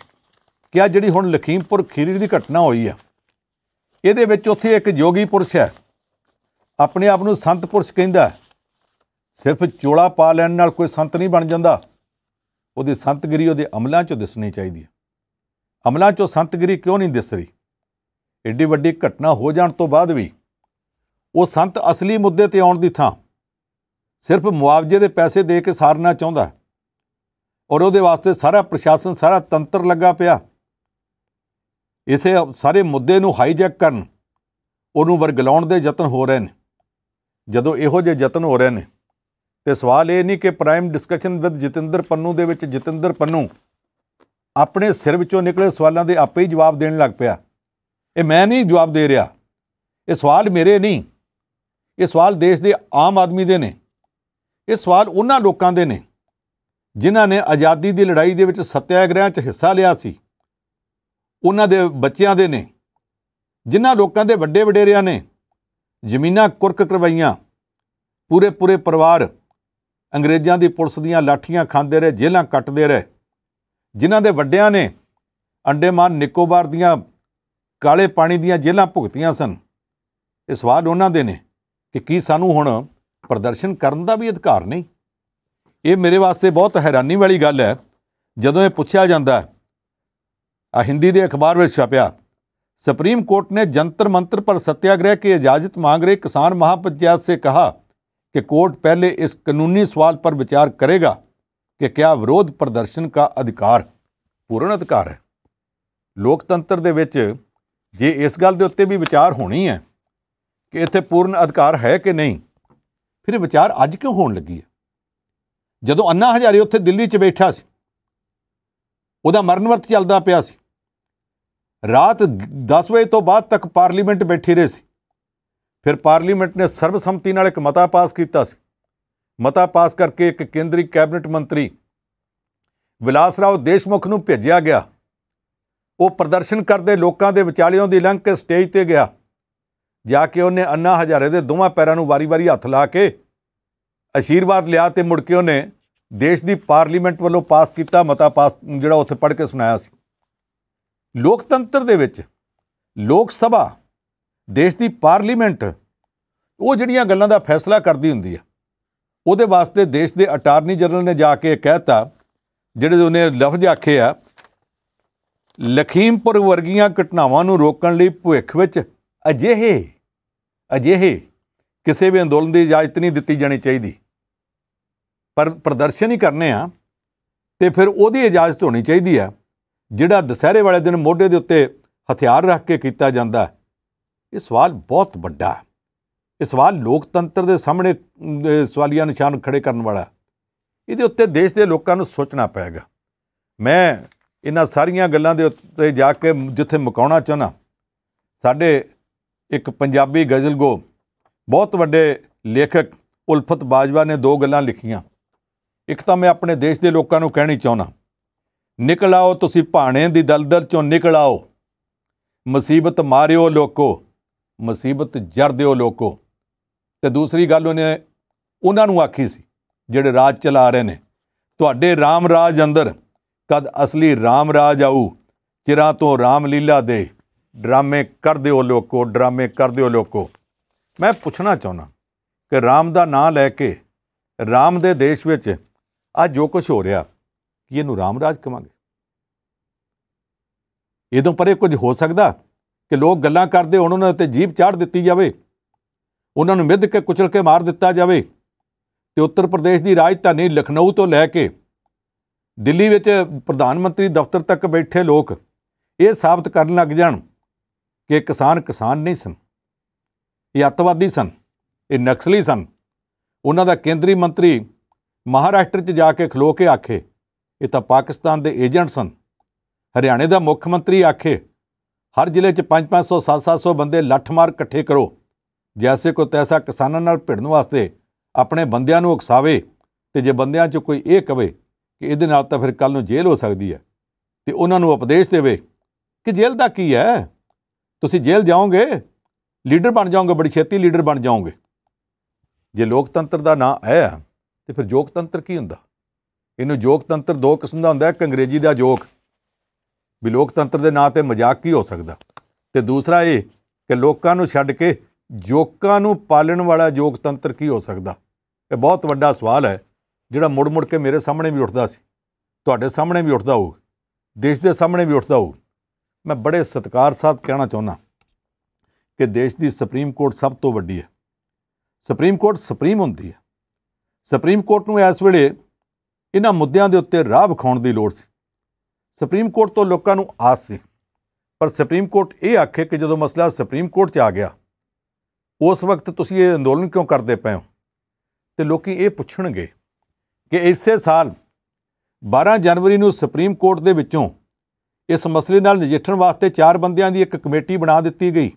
ਕਿ ਆ ਜਿਹੜੀ ਹੁਣ ਲਖੀਮਪੁਰ ਖੀਰੀ ਦੀ ਘਟਨਾ ਹੋਈ ਆ ਇਹਦੇ ਵਿੱਚ ਉੱਥੇ ਇੱਕ ਜੋਗੀ ਪੁਰਸ਼ ਹੈ ਆਪਣੇ ਆਪ ਨੂੰ ਸੰਤ ਪੁਰਸ਼ ਕਹਿੰਦਾ ਸਿਰਫ ਚੋਲਾ ਪਾ ਲੈਣ ਨਾਲ ਕੋਈ ਸੰਤ ਨਹੀਂ ਬਣ ਜਾਂਦਾ ਉਹਦੀ ਸੰਤਗਰੀ ਉਹਦੇ ਅਮਲਾਂ 'ਚ ਦਿਸਣੀ ਚਾਹੀਦੀ ਹੈ ਅਮਲਾਂ 'ਚੋਂ ਸੰਤਗਰੀ ਕਿਉਂ ਨਹੀਂ ਦਿਸ ਰਹੀ ਏਡੀ ਵੱਡੀ ਘਟਨਾ ਹੋ ਜਾਣ ਤੋਂ ਬਾਅਦ ਵੀ ਉਹ ਸੰਤ ਅਸਲੀ ਮੁੱਦੇ ਤੇ ਆਉਣ ਦੀ ਥਾਂ ਸਿਰਫ ਮੁਆਵਜ਼ੇ ਦੇ ਪੈਸੇ ਦੇ ਕੇ ਸਾਰਨਾ ਚਾਹੁੰਦਾ ਔਰ ਉਹਦੇ ਵਾਸਤੇ ਸਾਰਾ ਪ੍ਰਸ਼ਾਸਨ ਸਾਰਾ ਤੰਤਰ ਲੱਗਾ ਪਿਆ ਇਥੇ ਸਾਰੇ ਮੁੱਦੇ ਨੂੰ ਹਾਈਜੈਕ ਕਰਨ ਉਹਨੂੰ ਵਰਗਲਾਉਣ ਦੇ ਯਤਨ ਹੋ ਰਹੇ ਨੇ ਜਦੋਂ ਇਹੋ ਜਿਹੇ ਯਤਨ ਹੋ ਰਹੇ ਨੇ ਤੇ ਸਵਾਲ ਇਹ ਨਹੀਂ ਕਿ prime discussion with Jatinder Pannu ਦੇ ਵਿੱਚ ਜਤਿੰਦਰ ਪੰਨੂ ਆਪਣੇ ਸਿਰ ਵਿੱਚੋਂ ਨਿਕਲੇ ਸਵਾਲਾਂ ਦੇ ਆਪੇ ਹੀ ਜਵਾਬ ਦੇਣ ਲੱਗ ਪਿਆ ਇਹ ਮੈਂ ਨਹੀਂ ਜਵਾਬ ਦੇ ਰਿਹਾ ਇਹ ਸਵਾਲ ਮੇਰੇ ਨਹੀਂ ਇਹ ਸਵਾਲ ਦੇਸ਼ ਦੇ ਆਮ ਆਦਮੀ ਦੇ ਨੇ ਇਹ ਸਵਾਲ ਉਹਨਾਂ ਲੋਕਾਂ ਦੇ ਨੇ ਜਿਨ੍ਹਾਂ ਨੇ ਆਜ਼ਾਦੀ ਦੀ ਲੜਾਈ ਦੇ ਵਿੱਚ ਸਤਿਆਗ੍ਰਹਿਾਂ 'ਚ ਹਿੱਸਾ ਲਿਆ ਸੀ ਉਹਨਾਂ ਦੇ ਬੱਚਿਆਂ ਦੇ ਨੇ ਜਿਨ੍ਹਾਂ ਲੋਕਾਂ ਦੇ ਵੱਡੇ ਵਡੇਰਿਆਂ ਨੇ ਜ਼ਮੀਨਾਂ ਕੁਰਕ ਕਰਵਾਈਆਂ ਪੂਰੇ ਪੂਰੇ ਪਰਿਵਾਰ ਅੰਗਰੇਜ਼ਾਂ ਦੀ ਪੁਲਿਸ ਦੀਆਂ ਲਾਠੀਆਂ ਖਾਂਦੇ ਰਹੇ ਜੇਲ੍ਹਾਂ ਕੱਟਦੇ ਰਹੇ ਜਿਨ੍ਹਾਂ ਦੇ ਵੱਡਿਆਂ ਨੇ ਅੰਡੇਮਾਨ ਨਿਕੋਬਾਰ ਦੀਆਂ ਕਾਲੇ ਪਾਣੀ ਦੀਆਂ ਜੇਲ੍ਹਾਂ ਭੁਗਤੀਆਂ ਸਨ ਇਹ ਸਵਾਲ ਉਹਨਾਂ ਦੇ ਨੇ ਕਿ ਕੀ ਸਾਨੂੰ ਹੁਣ ਪ੍ਰਦਰਸ਼ਨ ਕਰਨ ਦਾ ਵੀ ਅਧਿਕਾਰ ਨਹੀਂ ਇਹ ਮੇਰੇ ਵਾਸਤੇ ਬਹੁਤ ਹੈਰਾਨੀ ਵਾਲੀ ਗੱਲ ਹੈ ਜਦੋਂ ਇਹ ਪੁੱਛਿਆ ਜਾਂਦਾ ਆ ਹਿੰਦੀ ਦੇ ਅਖਬਾਰ ਵਿੱਚ ਛਪਿਆ ਸੁਪਰੀਮ ਕੋਰਟ ਨੇ ਜੰਤਰ ਮੰਤਰ ਪਰ ਸत्याग्रह की इजाजत मांग रहे किसान महापंचायत से कहा कि कोर्ट पहले इस कानूनी सवाल पर विचार करेगा ਕਿ ਕਿਆ ਵਿਰੋਧ ਪ੍ਰਦਰਸ਼ਨ ਦਾ ਅਧਿਕਾਰ ਪੂਰਨ ਅਧਿਕਾਰ ਹੈ ਲੋਕਤੰਤਰ ਦੇ ਵਿੱਚ ਜੇ ਇਸ ਗੱਲ ਦੇ ਉੱਤੇ ਵੀ ਵਿਚਾਰ ਹੋਣੀ ਹੈ ਕਿ ਇੱਥੇ ਪੂਰਨ ਅਧਿਕਾਰ ਹੈ ਕਿ ਨਹੀਂ ਫਿਰ ਵਿਚਾਰ ਅੱਜ ਕਿਉਂ ਹੋਣ ਲੱਗੀ ਹੈ ਜਦੋਂ ਅੰਨਾ ਹਜ਼ਾਰੇ ਉੱਥੇ ਦਿੱਲੀ 'ਚ ਬੈਠਾ ਸੀ ਉਹਦਾ ਮਰਨ ਵਰਤ ਚੱਲਦਾ ਪਿਆ ਸੀ ਰਾਤ 10 ਵਜੇ ਤੋਂ ਬਾਅਦ ਤੱਕ ਪਾਰਲੀਮੈਂਟ ਬੈਠੀ ਰਹੀ ਸੀ ਫਿਰ ਪਾਰਲੀਮੈਂਟ ਨੇ ਸਰਬਸੰਮਤੀ ਨਾਲ ਇੱਕ ਮਤਾ ਪਾਸ ਕੀਤਾ ਸੀ ਮਤਾ ਪਾਸ ਕਰਕੇ ਇੱਕ ਕੇਂਦਰੀ ਕੈਬਨਿਟ ਮੰਤਰੀ ਵਿਲਾਸ ਰਾਓ ਦੇਸ਼ਮੁਖ ਨੂੰ ਭੇਜਿਆ ਗਿਆ ਉਹ ਪ੍ਰਦਰਸ਼ਨ ਕਰਦੇ ਲੋਕਾਂ ਦੇ ਵਿਚਾਲਿਆਂ ਦੀ ਲੰਘ ਕੇ ਸਟੇਜ ਤੇ ਗਿਆ ਜਾ ਕੇ ਉਹਨੇ ਅੰਨਾ ਹਜ਼ਾਰੇ ਦੇ ਦੋਵਾਂ ਪੈਰਾਂ ਨੂੰ ਵਾਰੀ-ਵਾਰੀ ਹੱਥ ਲਾ ਕੇ ਅਸ਼ੀਰਵਾਦ ਲਿਆ ਤੇ ਮੁੜ ਕੇ ਉਹਨੇ ਦੇਸ਼ ਦੀ ਪਾਰਲੀਮੈਂਟ ਵੱਲੋਂ ਪਾਸ ਕੀਤਾ ਮਤਾ ਪਾਸ ਜਿਹੜਾ ਉੱਥੇ ਪੜ੍ਹ ਕੇ ਸੁਣਾਇਆ ਸੀ ਲੋਕਤੰਤਰ ਦੇ ਵਿੱਚ ਲੋਕ ਸਭਾ ਦੇਸ਼ ਦੀ ਪਾਰਲੀਮੈਂਟ ਉਹ ਜਿਹੜੀਆਂ ਗੱਲਾਂ ਦਾ ਫੈਸਲਾ ਕਰਦੀ ਹੁੰਦੀ ਆ ਉਹਦੇ ਵਾਸਤੇ ਦੇਸ਼ ਦੇ ਅਟਾਰਨੀ ਜਨਰਲ ਨੇ ਜਾ ਕੇ ਕਹਿਤਾ ਜਿਹੜੇ ਉਹਨੇ ਲਫ਼ਜ਼ ਆਖੇ ਆ ਲਖੀਮਪੁਰ ਵਰਗੀਆਂ ਘਟਨਾਵਾਂ ਨੂੰ ਰੋਕਣ ਲਈ ਭੁੱਖ ਵਿੱਚ ਅਜਿਹੇ ਅਜਿਹੇ ਕਿਸੇ ਵੀ ਅੰਦੋਲਨ ਦੀ ਇਜਾਜ਼ਤ ਨਹੀਂ ਦਿੱਤੀ ਜਾਣੀ ਚਾਹੀਦੀ ਪਰ ਪ੍ਰਦਰਸ਼ਨ ਹੀ ਕਰਨੇ ਆ ਤੇ ਫਿਰ ਉਹਦੀ ਇਜਾਜ਼ਤ ਹੋਣੀ ਚਾਹੀਦੀ ਆ ਜਿਹੜਾ ਦਸਹਿਰੇ ਵਾਲੇ ਦਿਨ ਮੋਢੇ ਦੇ ਉੱਤੇ ਹਥਿਆਰ ਰੱਖ ਕੇ ਕੀਤਾ ਜਾਂਦਾ ਇਹ ਸਵਾਲ ਬਹੁਤ ਵੱਡਾ ਹੈ ਇਹ ਸਵਾਲ ਲੋਕਤੰਤਰ ਦੇ ਸਾਹਮਣੇ ਸਵਾਲੀਆ ਨਿਸ਼ਾਨ ਖੜੇ ਕਰਨ ਵਾਲਾ ਇਹਦੇ ਉੱਤੇ ਦੇਸ਼ ਦੇ ਲੋਕਾਂ ਨੂੰ ਸੋਚਣਾ ਪਏਗਾ ਮੈਂ ਇਹਨਾਂ ਸਾਰੀਆਂ ਗੱਲਾਂ ਦੇ ਉੱਤੇ ਜਾ ਕੇ ਜਿੱਥੇ ਮੁਕਾਉਣਾ ਚਾਹਨਾ ਸਾਡੇ ਇੱਕ ਪੰਜਾਬੀ ਗਜ਼ਲਗੋ ਬਹੁਤ ਵੱਡੇ ਲੇਖਕ ਉਲਫਤ ਬਾਜਵਾ ਨੇ ਦੋ ਗੱਲਾਂ ਲਿਖੀਆਂ ਇੱਕ ਤਾਂ ਮੈਂ ਆਪਣੇ ਦੇਸ਼ ਦੇ ਲੋਕਾਂ ਨੂੰ ਕਹਿਣੀ ਚਾਹਨਾ ਨਿਕਲ ਆਓ ਤੁਸੀਂ ਭਾਣੇ ਦੀ ਦਲਦਲ ਚੋਂ ਨਿਕਲ ਆਓ ਮੁਸੀਬਤ ਮਾਰਿਓ ਲੋਕੋ ਮੁਸੀਬਤ ਜਰਦਿਓ ਲੋਕੋ ਤੇ ਦੂਸਰੀ ਗੱਲ ਉਹਨੇ ਉਹਨਾਂ ਨੂੰ ਆਖੀ ਸੀ ਜਿਹੜੇ ਰਾਜ ਚਲਾ ਰਹੇ ਨੇ ਤੁਹਾਡੇ ਰਾਮ ਰਾਜ ਅੰਦਰ ਕਦ ਅਸਲੀ ਰਾਮ ਰਾਜ ਆਊ ਚਿਰਾਂ ਤੋਂ ਰਾਮ ਲੀਲਾ ਦੇ ਡਰਾਮੇ ਕਰਦੇ ਹੋ ਲੋਕੋ ਡਰਾਮੇ ਕਰਦੇ ਹੋ ਲੋਕੋ ਮੈਂ ਪੁੱਛਣਾ ਚਾਹੁੰਦਾ ਕਿ ਰਾਮ ਦਾ ਨਾਂ ਲੈ ਕੇ ਰਾਮ ਦੇ ਦੇਸ਼ ਵਿੱਚ ਆ ਜੋ ਕੁਝ ਹੋ ਰਿਹਾ ਕੀ ਇਹਨੂੰ ਰਾਮ ਰਾਜ ਕਵਾਂਗੇ ਤੋਂ ਪਰੇ ਕੁਝ ਹੋ ਸਕਦਾ ਕਿ ਲੋਕ ਗੱਲਾਂ ਕਰਦੇ ਹੁਣ ਉਹਨਾਂ ਤੇ ਜੀਬ ਚਾੜ ਦਿੱਤੀ ਜਾਵੇ ਉਹਨਾਂ ਨੂੰ ਮਿੱਧ ਕੇ ਕੁਚਲ ਕੇ ਮਾਰ ਦਿੱਤਾ ਜਾਵੇ ਤੇ ਉੱਤਰ ਪ੍ਰਦੇਸ਼ ਦੀ ਰਾਜਧਾਨੀ ਲਖਨਊ ਤੋਂ ਲੈ ਕੇ ਦਿੱਲੀ ਵਿੱਚ ਪ੍ਰਧਾਨ ਮੰਤਰੀ ਦਫ਼ਤਰ ਤੱਕ ਬੈਠੇ ਲੋਕ ਇਹ ਸਾਬਤ ਕਰਨ ਲੱਗ ਜਾਣ ਕਿ ਕਿਸਾਨ ਕਿਸਾਨ ਨਹੀਂ ਸਨ ਇਹ ਅੱਤਵਾਦੀ ਸਨ ਇਹ ਨਕਸਲੀ ਸਨ ਉਹਨਾਂ ਦਾ ਕੇਂਦਰੀ ਮੰਤਰੀ ਮਹਾਰਾਸ਼ਟਰ 'ਚ ਜਾ ਕੇ ਖਲੋ ਕੇ ਆਖੇ ਇਹ ਤਾਂ ਪਾਕਿਸਤਾਨ ਦੇ ਏਜੰਟ ਸਨ ਹਰਿਆਣੇ ਦਾ ਮੁੱਖ ਮੰਤਰੀ ਆਖੇ ਹਰ ਜ਼ਿਲ੍ਹੇ 'ਚ 5-500 7-700 ਬੰਦੇ ਲੱਠ ਮਾਰ ਇਕੱਠੇ ਕਰੋ ਜੈਸੇ ਕੋ ਤੈਸਾ ਕਿਸਾਨਾਂ ਨਾਲ ਭਿੜਨ ਵਾਸਤੇ ਆਪਣੇ ਬੰਦਿਆਂ ਨੂੰ ਉਕਸਾਵੇ ਤੇ ਜੇ ਬੰਦਿਆਂ 'ਚ ਕੋਈ ਇਹ ਕਵੇ ਕਿ ਇਹਦੇ ਨਾਲ ਤਾਂ ਫਿਰ ਕੱਲ ਨੂੰ ਜੇਲ੍ਹ ਹੋ ਸਕਦੀ ਹੈ ਤੇ ਉਹਨਾਂ ਨੂੰ ਉਪਦੇਸ਼ ਦੇਵੇ ਕਿ ਜੇਲ੍ਹ ਦਾ ਕੀ ਹੈ ਤੁਸੀਂ ਜੇਲ੍ਹ ਜਾਓਗੇ ਲੀਡਰ ਬਣ ਜਾਓਗੇ ਬੜੀ ਛੇਤੀ ਲੀਡਰ ਬਣ ਜਾਓਗੇ ਜੇ ਲੋਕਤੰਤਰ ਦਾ ਨਾਂ ਹੈ ਤੇ ਫਿਰ ਜੋਕਤੰਤਰ ਕੀ ਹੁੰਦਾ ਇਹਨੂੰ ਜੋਕਤੰਤਰ ਦੋ ਕਿਸਮ ਦਾ ਹੁੰਦਾ ਹੈ ਅੰਗਰੇਜ਼ੀ ਦਾ ਜੋਕ ਵੀ ਲੋਕਤੰਤਰ ਦੇ ਨਾਂ ਤੇ ਮਜ਼ਾਕ ਕੀ ਹੋ ਸਕਦਾ ਤੇ ਦੂਸਰਾ ਇਹ ਕਿ ਲੋਕਾਂ ਨੂੰ ਛੱਡ ਕੇ ਜੋਕਾਂ ਨੂੰ ਪਾਲਣ ਵਾਲਾ ਯੋਗਤੰਤਰ ਕੀ ਹੋ ਸਕਦਾ ਇਹ ਬਹੁਤ ਵੱਡਾ ਸਵਾਲ ਹੈ ਜਿਹੜਾ ਮੁੜ ਮੁੜ ਕੇ ਮੇਰੇ ਸਾਹਮਣੇ ਵੀ ਉੱਠਦਾ ਸੀ ਤੁਹਾਡੇ ਸਾਹਮਣੇ ਵੀ ਉੱਠਦਾ ਹੋਊ ਦੇਸ਼ ਦੇ ਸਾਹਮਣੇ ਵੀ ਉੱਠਦਾ ਹੋਊ ਮੈਂ ਬੜੇ ਸਤਿਕਾਰ ਸਾਥ ਕਹਿਣਾ ਚਾਹੁੰਦਾ ਕਿ ਦੇਸ਼ ਦੀ ਸੁਪਰੀਮ ਕੋਰਟ ਸਭ ਤੋਂ ਵੱਡੀ ਹੈ ਸੁਪਰੀਮ ਕੋਰਟ ਸੁਪਰੀਮ ਹੁੰਦੀ ਹੈ ਸੁਪਰੀਮ ਕੋਰਟ ਨੂੰ ਇਸ ਵੇਲੇ ਇਹਨਾਂ ਮੁੱਦਿਆਂ ਦੇ ਉੱਤੇ ਰਾਹ ਵਿਖਾਉਣ ਦੀ ਲੋੜ ਸੀ ਸੁਪਰੀਮ ਕੋਰਟ ਤੋਂ ਲੋਕਾਂ ਨੂੰ ਆਸ ਸੀ ਪਰ ਸੁਪਰੀਮ ਕੋਰਟ ਇਹ ਆਖੇ ਕਿ ਜਦੋਂ ਮਸਲਾ ਸੁਪਰੀਮ ਕੋਰਟ 'ਚ ਆ ਗਿਆ ਉਸ ਵਕਤ ਤੁਸੀਂ ਇਹ ਅੰਦੋਲਨ ਕਿਉਂ ਕਰਦੇ ਪਏ ਹੋ ਤੇ ਲੋਕੀ ਇਹ ਪੁੱਛਣਗੇ ਕਿ ਇਸੇ ਸਾਲ 12 ਜਨਵਰੀ ਨੂੰ ਸੁਪਰੀਮ ਕੋਰਟ ਦੇ ਵਿੱਚੋਂ ਇਸ ਮਸਲੇ ਨਾਲ ਨਜਿੱਠਣ ਵਾਸਤੇ ਚਾਰ ਬੰਦਿਆਂ ਦੀ ਇੱਕ ਕਮੇਟੀ ਬਣਾ ਦਿੱਤੀ ਗਈ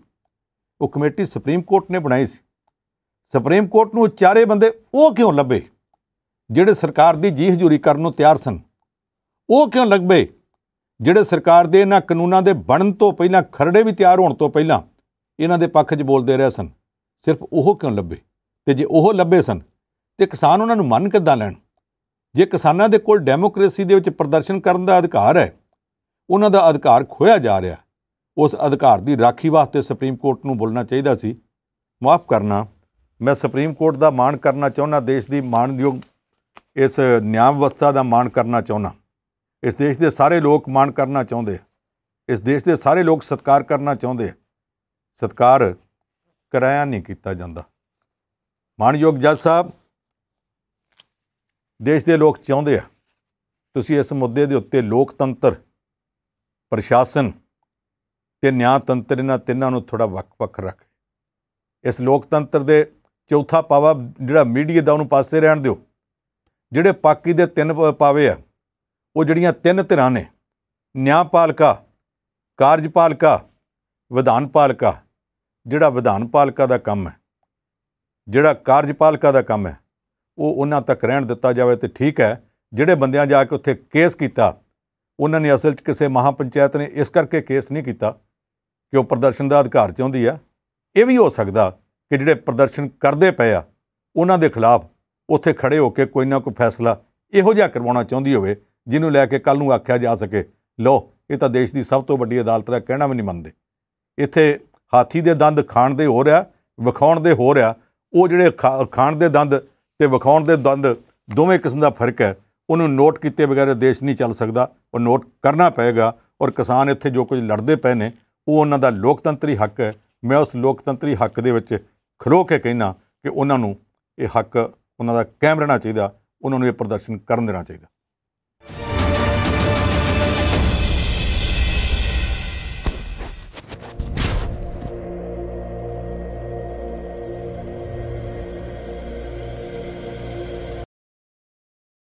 ਉਹ ਕਮੇਟੀ ਸੁਪਰੀਮ ਕੋਰਟ ਨੇ ਬਣਾਈ ਸੀ ਸੁਪਰੀਮ ਕੋਰਟ ਨੂੰ ਚਾਰੇ ਬੰਦੇ ਉਹ ਕਿਉਂ ਲੱਭੇ ਜਿਹੜੇ ਸਰਕਾਰ ਦੀ ਜੀ ਹਜ਼ੂਰੀ ਕਰਨ ਨੂੰ ਤਿਆਰ ਸਨ ਉਹ ਕਿਉਂ ਲੱਭੇ ਜਿਹੜੇ ਸਰਕਾਰ ਦੇ ਇਹਨਾਂ ਕਾਨੂੰਨਾਂ ਦੇ ਬਣਨ ਤੋਂ ਪਹਿਲਾਂ ਖਰੜੇ ਵੀ ਤਿਆਰ ਹੋਣ ਤੋਂ ਪਹਿਲਾਂ ਇਹਨਾਂ ਦੇ ਪੱਖ 'ਚ ਬੋਲਦੇ ਰਹੇ ਸਨ ਸਿਰਫ ਉਹ ਕਿਉਂ ਲੱਭੇ ਤੇ ਜੇ ਉਹ ਲੱਭੇ ਸਨ ਤੇ ਕਿਸਾਨ ਉਹਨਾਂ ਨੂੰ ਮੰਨ ਕਿੱਦਾਂ ਲੈਣ ਜੇ ਕਿਸਾਨਾਂ ਦੇ ਕੋਲ ਡੈਮੋਕ੍ਰੇਸੀ ਦੇ ਵਿੱਚ ਪ੍ਰਦਰਸ਼ਨ ਕਰਨ ਦਾ ਅਧਿਕਾਰ ਹੈ ਉਹਨਾਂ ਦਾ ਅਧਿਕਾਰ ਖੋਇਆ ਜਾ ਰਿਹਾ ਉਸ ਅਧਿਕਾਰ ਦੀ ਰਾਖੀ ਵਾਸਤੇ ਸੁਪਰੀਮ ਕੋਰਟ ਨੂੰ ਬੋਲਣਾ ਚਾਹੀਦਾ ਸੀ ਮਾਫ ਕਰਨਾ ਮੈਂ ਸੁਪਰੀਮ ਕੋਰਟ ਦਾ ਮਾਣ ਕਰਨਾ ਚਾਹੁੰਦਾ ਦੇਸ਼ ਦੀ ਮਾਣਯੋਗ ਇਸ ਨਿਆਂ ਵਿਵਸਥਾ ਦਾ ਮਾਣ ਕਰਨਾ ਚਾਹੁੰਦਾ ਇਸ ਦੇਸ਼ ਦੇ ਸਾਰੇ ਲੋਕ ਮਾਣ ਕਰਨਾ ਚਾਹੁੰਦੇ ਆ ਇਸ ਦੇਸ਼ ਦੇ ਸਾਰੇ ਲੋਕ ਸਤਿਕਾਰ ਕਰਨਾ ਚਾਹੁੰਦੇ ਆ ਸਤਿਕਾਰ ਕਿਰਾਇਆ ਨਹੀਂ ਕੀਤਾ ਜਾਂਦਾ ਮਾਨਯੋਗ ਜੱਜ ਸਾਹਿਬ ਦੇਸ਼ ਦੇ ਲੋਕ ਚਾਹੁੰਦੇ ਆ ਤੁਸੀਂ ਇਸ ਮੁੱਦੇ ਦੇ ਉੱਤੇ ਲੋਕਤੰਤਰ ਪ੍ਰਸ਼ਾਸਨ ਤੇ ਨਿਆਂਤੰਤਰ ਇਹਨਾਂ ਤਿੰਨਾਂ ਨੂੰ ਥੋੜਾ ਵੱਖ-ਵੱਖ ਰੱਖ ਇਸ ਲੋਕਤੰਤਰ ਦੇ ਚੌਥਾ ਪਾਵਾ ਜਿਹੜਾ ਮੀਡੀਆ ਦਾ ਉਹਨੂੰ ਪਾਸੇ ਰਹਿਣ ਦਿਓ ਜਿਹੜੇ ਪਾਕੀ ਦੇ ਤਿੰਨ ਪਾਵੇ ਆ ਉਹ ਜਿਹੜੀਆਂ ਤਿੰਨ ਧਿਰਾਂ ਨੇ ਨਿਆਂਪਾਲਿਕਾ ਕਾਰਜਪਾਲਿਕਾ ਵਿਧਾਨਪਾਲਿਕਾ ਜਿਹੜਾ ਵਿਧਾਨ ਪਾਲਿਕਾ ਦਾ ਕੰਮ ਹੈ ਜਿਹੜਾ ਕਾਰਜਪਾਲਿਕਾ ਦਾ ਕੰਮ ਹੈ ਉਹ ਉਹਨਾਂ ਤੱਕ ਰਹਿਣ ਦਿੱਤਾ ਜਾਵੇ ਤੇ ਠੀਕ ਹੈ ਜਿਹੜੇ ਬੰਦਿਆਂ ਜਾ ਕੇ ਉੱਥੇ ਕੇਸ ਕੀਤਾ ਉਹਨਾਂ ਨੇ ਅਸਲ 'ਚ ਕਿਸੇ ਮਹਾਪੰਚਾਇਤ ਨੇ ਇਸ ਕਰਕੇ ਕੇਸ ਨਹੀਂ ਕੀਤਾ ਕਿ ਉਹ ਪ੍ਰਦਰਸ਼ਨ ਦਾ ਅਧਿਕਾਰ ਚਾਹੁੰਦੀ ਆ ਇਹ ਵੀ ਹੋ ਸਕਦਾ ਕਿ ਜਿਹੜੇ ਪ੍ਰਦਰਸ਼ਨ ਕਰਦੇ ਪਏ ਆ ਉਹਨਾਂ ਦੇ ਖਿਲਾਫ ਉੱਥੇ ਖੜੇ ਹੋ ਕੇ ਕੋਈ ਨਾ ਕੋਈ ਫੈਸਲਾ ਇਹੋ ਜਿਹਾ ਕਰਵਾਉਣਾ ਚਾਹੁੰਦੀ ਹੋਵੇ ਜਿਹਨੂੰ ਲੈ ਕੇ ਕੱਲ ਨੂੰ ਆਖਿਆ ਜਾ ਸਕੇ ਲੋ ਇਹ ਤਾਂ ਦੇਸ਼ ਦੀ ਸਭ ਤੋਂ ਵੱਡੀ ਅਦਾਲਤ ਦਾ ਕਹਿਣਾ ਵੀ ਨਹੀਂ ਮੰਨਦੇ ਇੱਥੇ ਹਾਥੀ ਦੇ ਦੰਦ ਖਾਣ ਦੇ ਹੋ ਰਿਹਾ ਵਿਖਾਉਣ ਦੇ ਹੋ ਰਿਹਾ ਉਹ ਜਿਹੜੇ ਖਾਣ ਦੇ ਦੰਦ ਤੇ ਵਿਖਾਉਣ ਦੇ ਦੰਦ ਦੋਵੇਂ ਕਿਸਮ ਦਾ ਫਰਕ ਹੈ ਉਹਨੂੰ ਨੋਟ ਕੀਤੇ ਬਗੈਰ ਦੇਸ਼ ਨਹੀਂ ਚੱਲ ਸਕਦਾ ਉਹ ਨੋਟ ਕਰਨਾ ਪਏਗਾ ਔਰ ਕਿਸਾਨ ਇੱਥੇ ਜੋ ਕੁਝ ਲੜਦੇ ਪਏ ਨੇ ਉਹ ਉਹਨਾਂ ਦਾ ਲੋਕਤੰਤਰੀ ਹੱਕ ਹੈ ਮੈਂ ਉਸ ਲੋਕਤੰਤਰੀ ਹੱਕ ਦੇ ਵਿੱਚ ਖਲੋ ਕੇ ਕਹਿਣਾ ਕਿ ਉਹਨਾਂ ਨੂੰ ਇਹ ਹੱਕ ਉਹਨਾਂ ਦਾ ਕਾਇਮ ਰਹਿਣਾ ਚਾਹੀਦਾ ਉਹਨਾਂ ਨੂੰ ਇਹ ਪ੍ਰਦਰਸ਼ਨ ਕਰਨ ਦੇਣਾ ਚਾਹੀਦਾ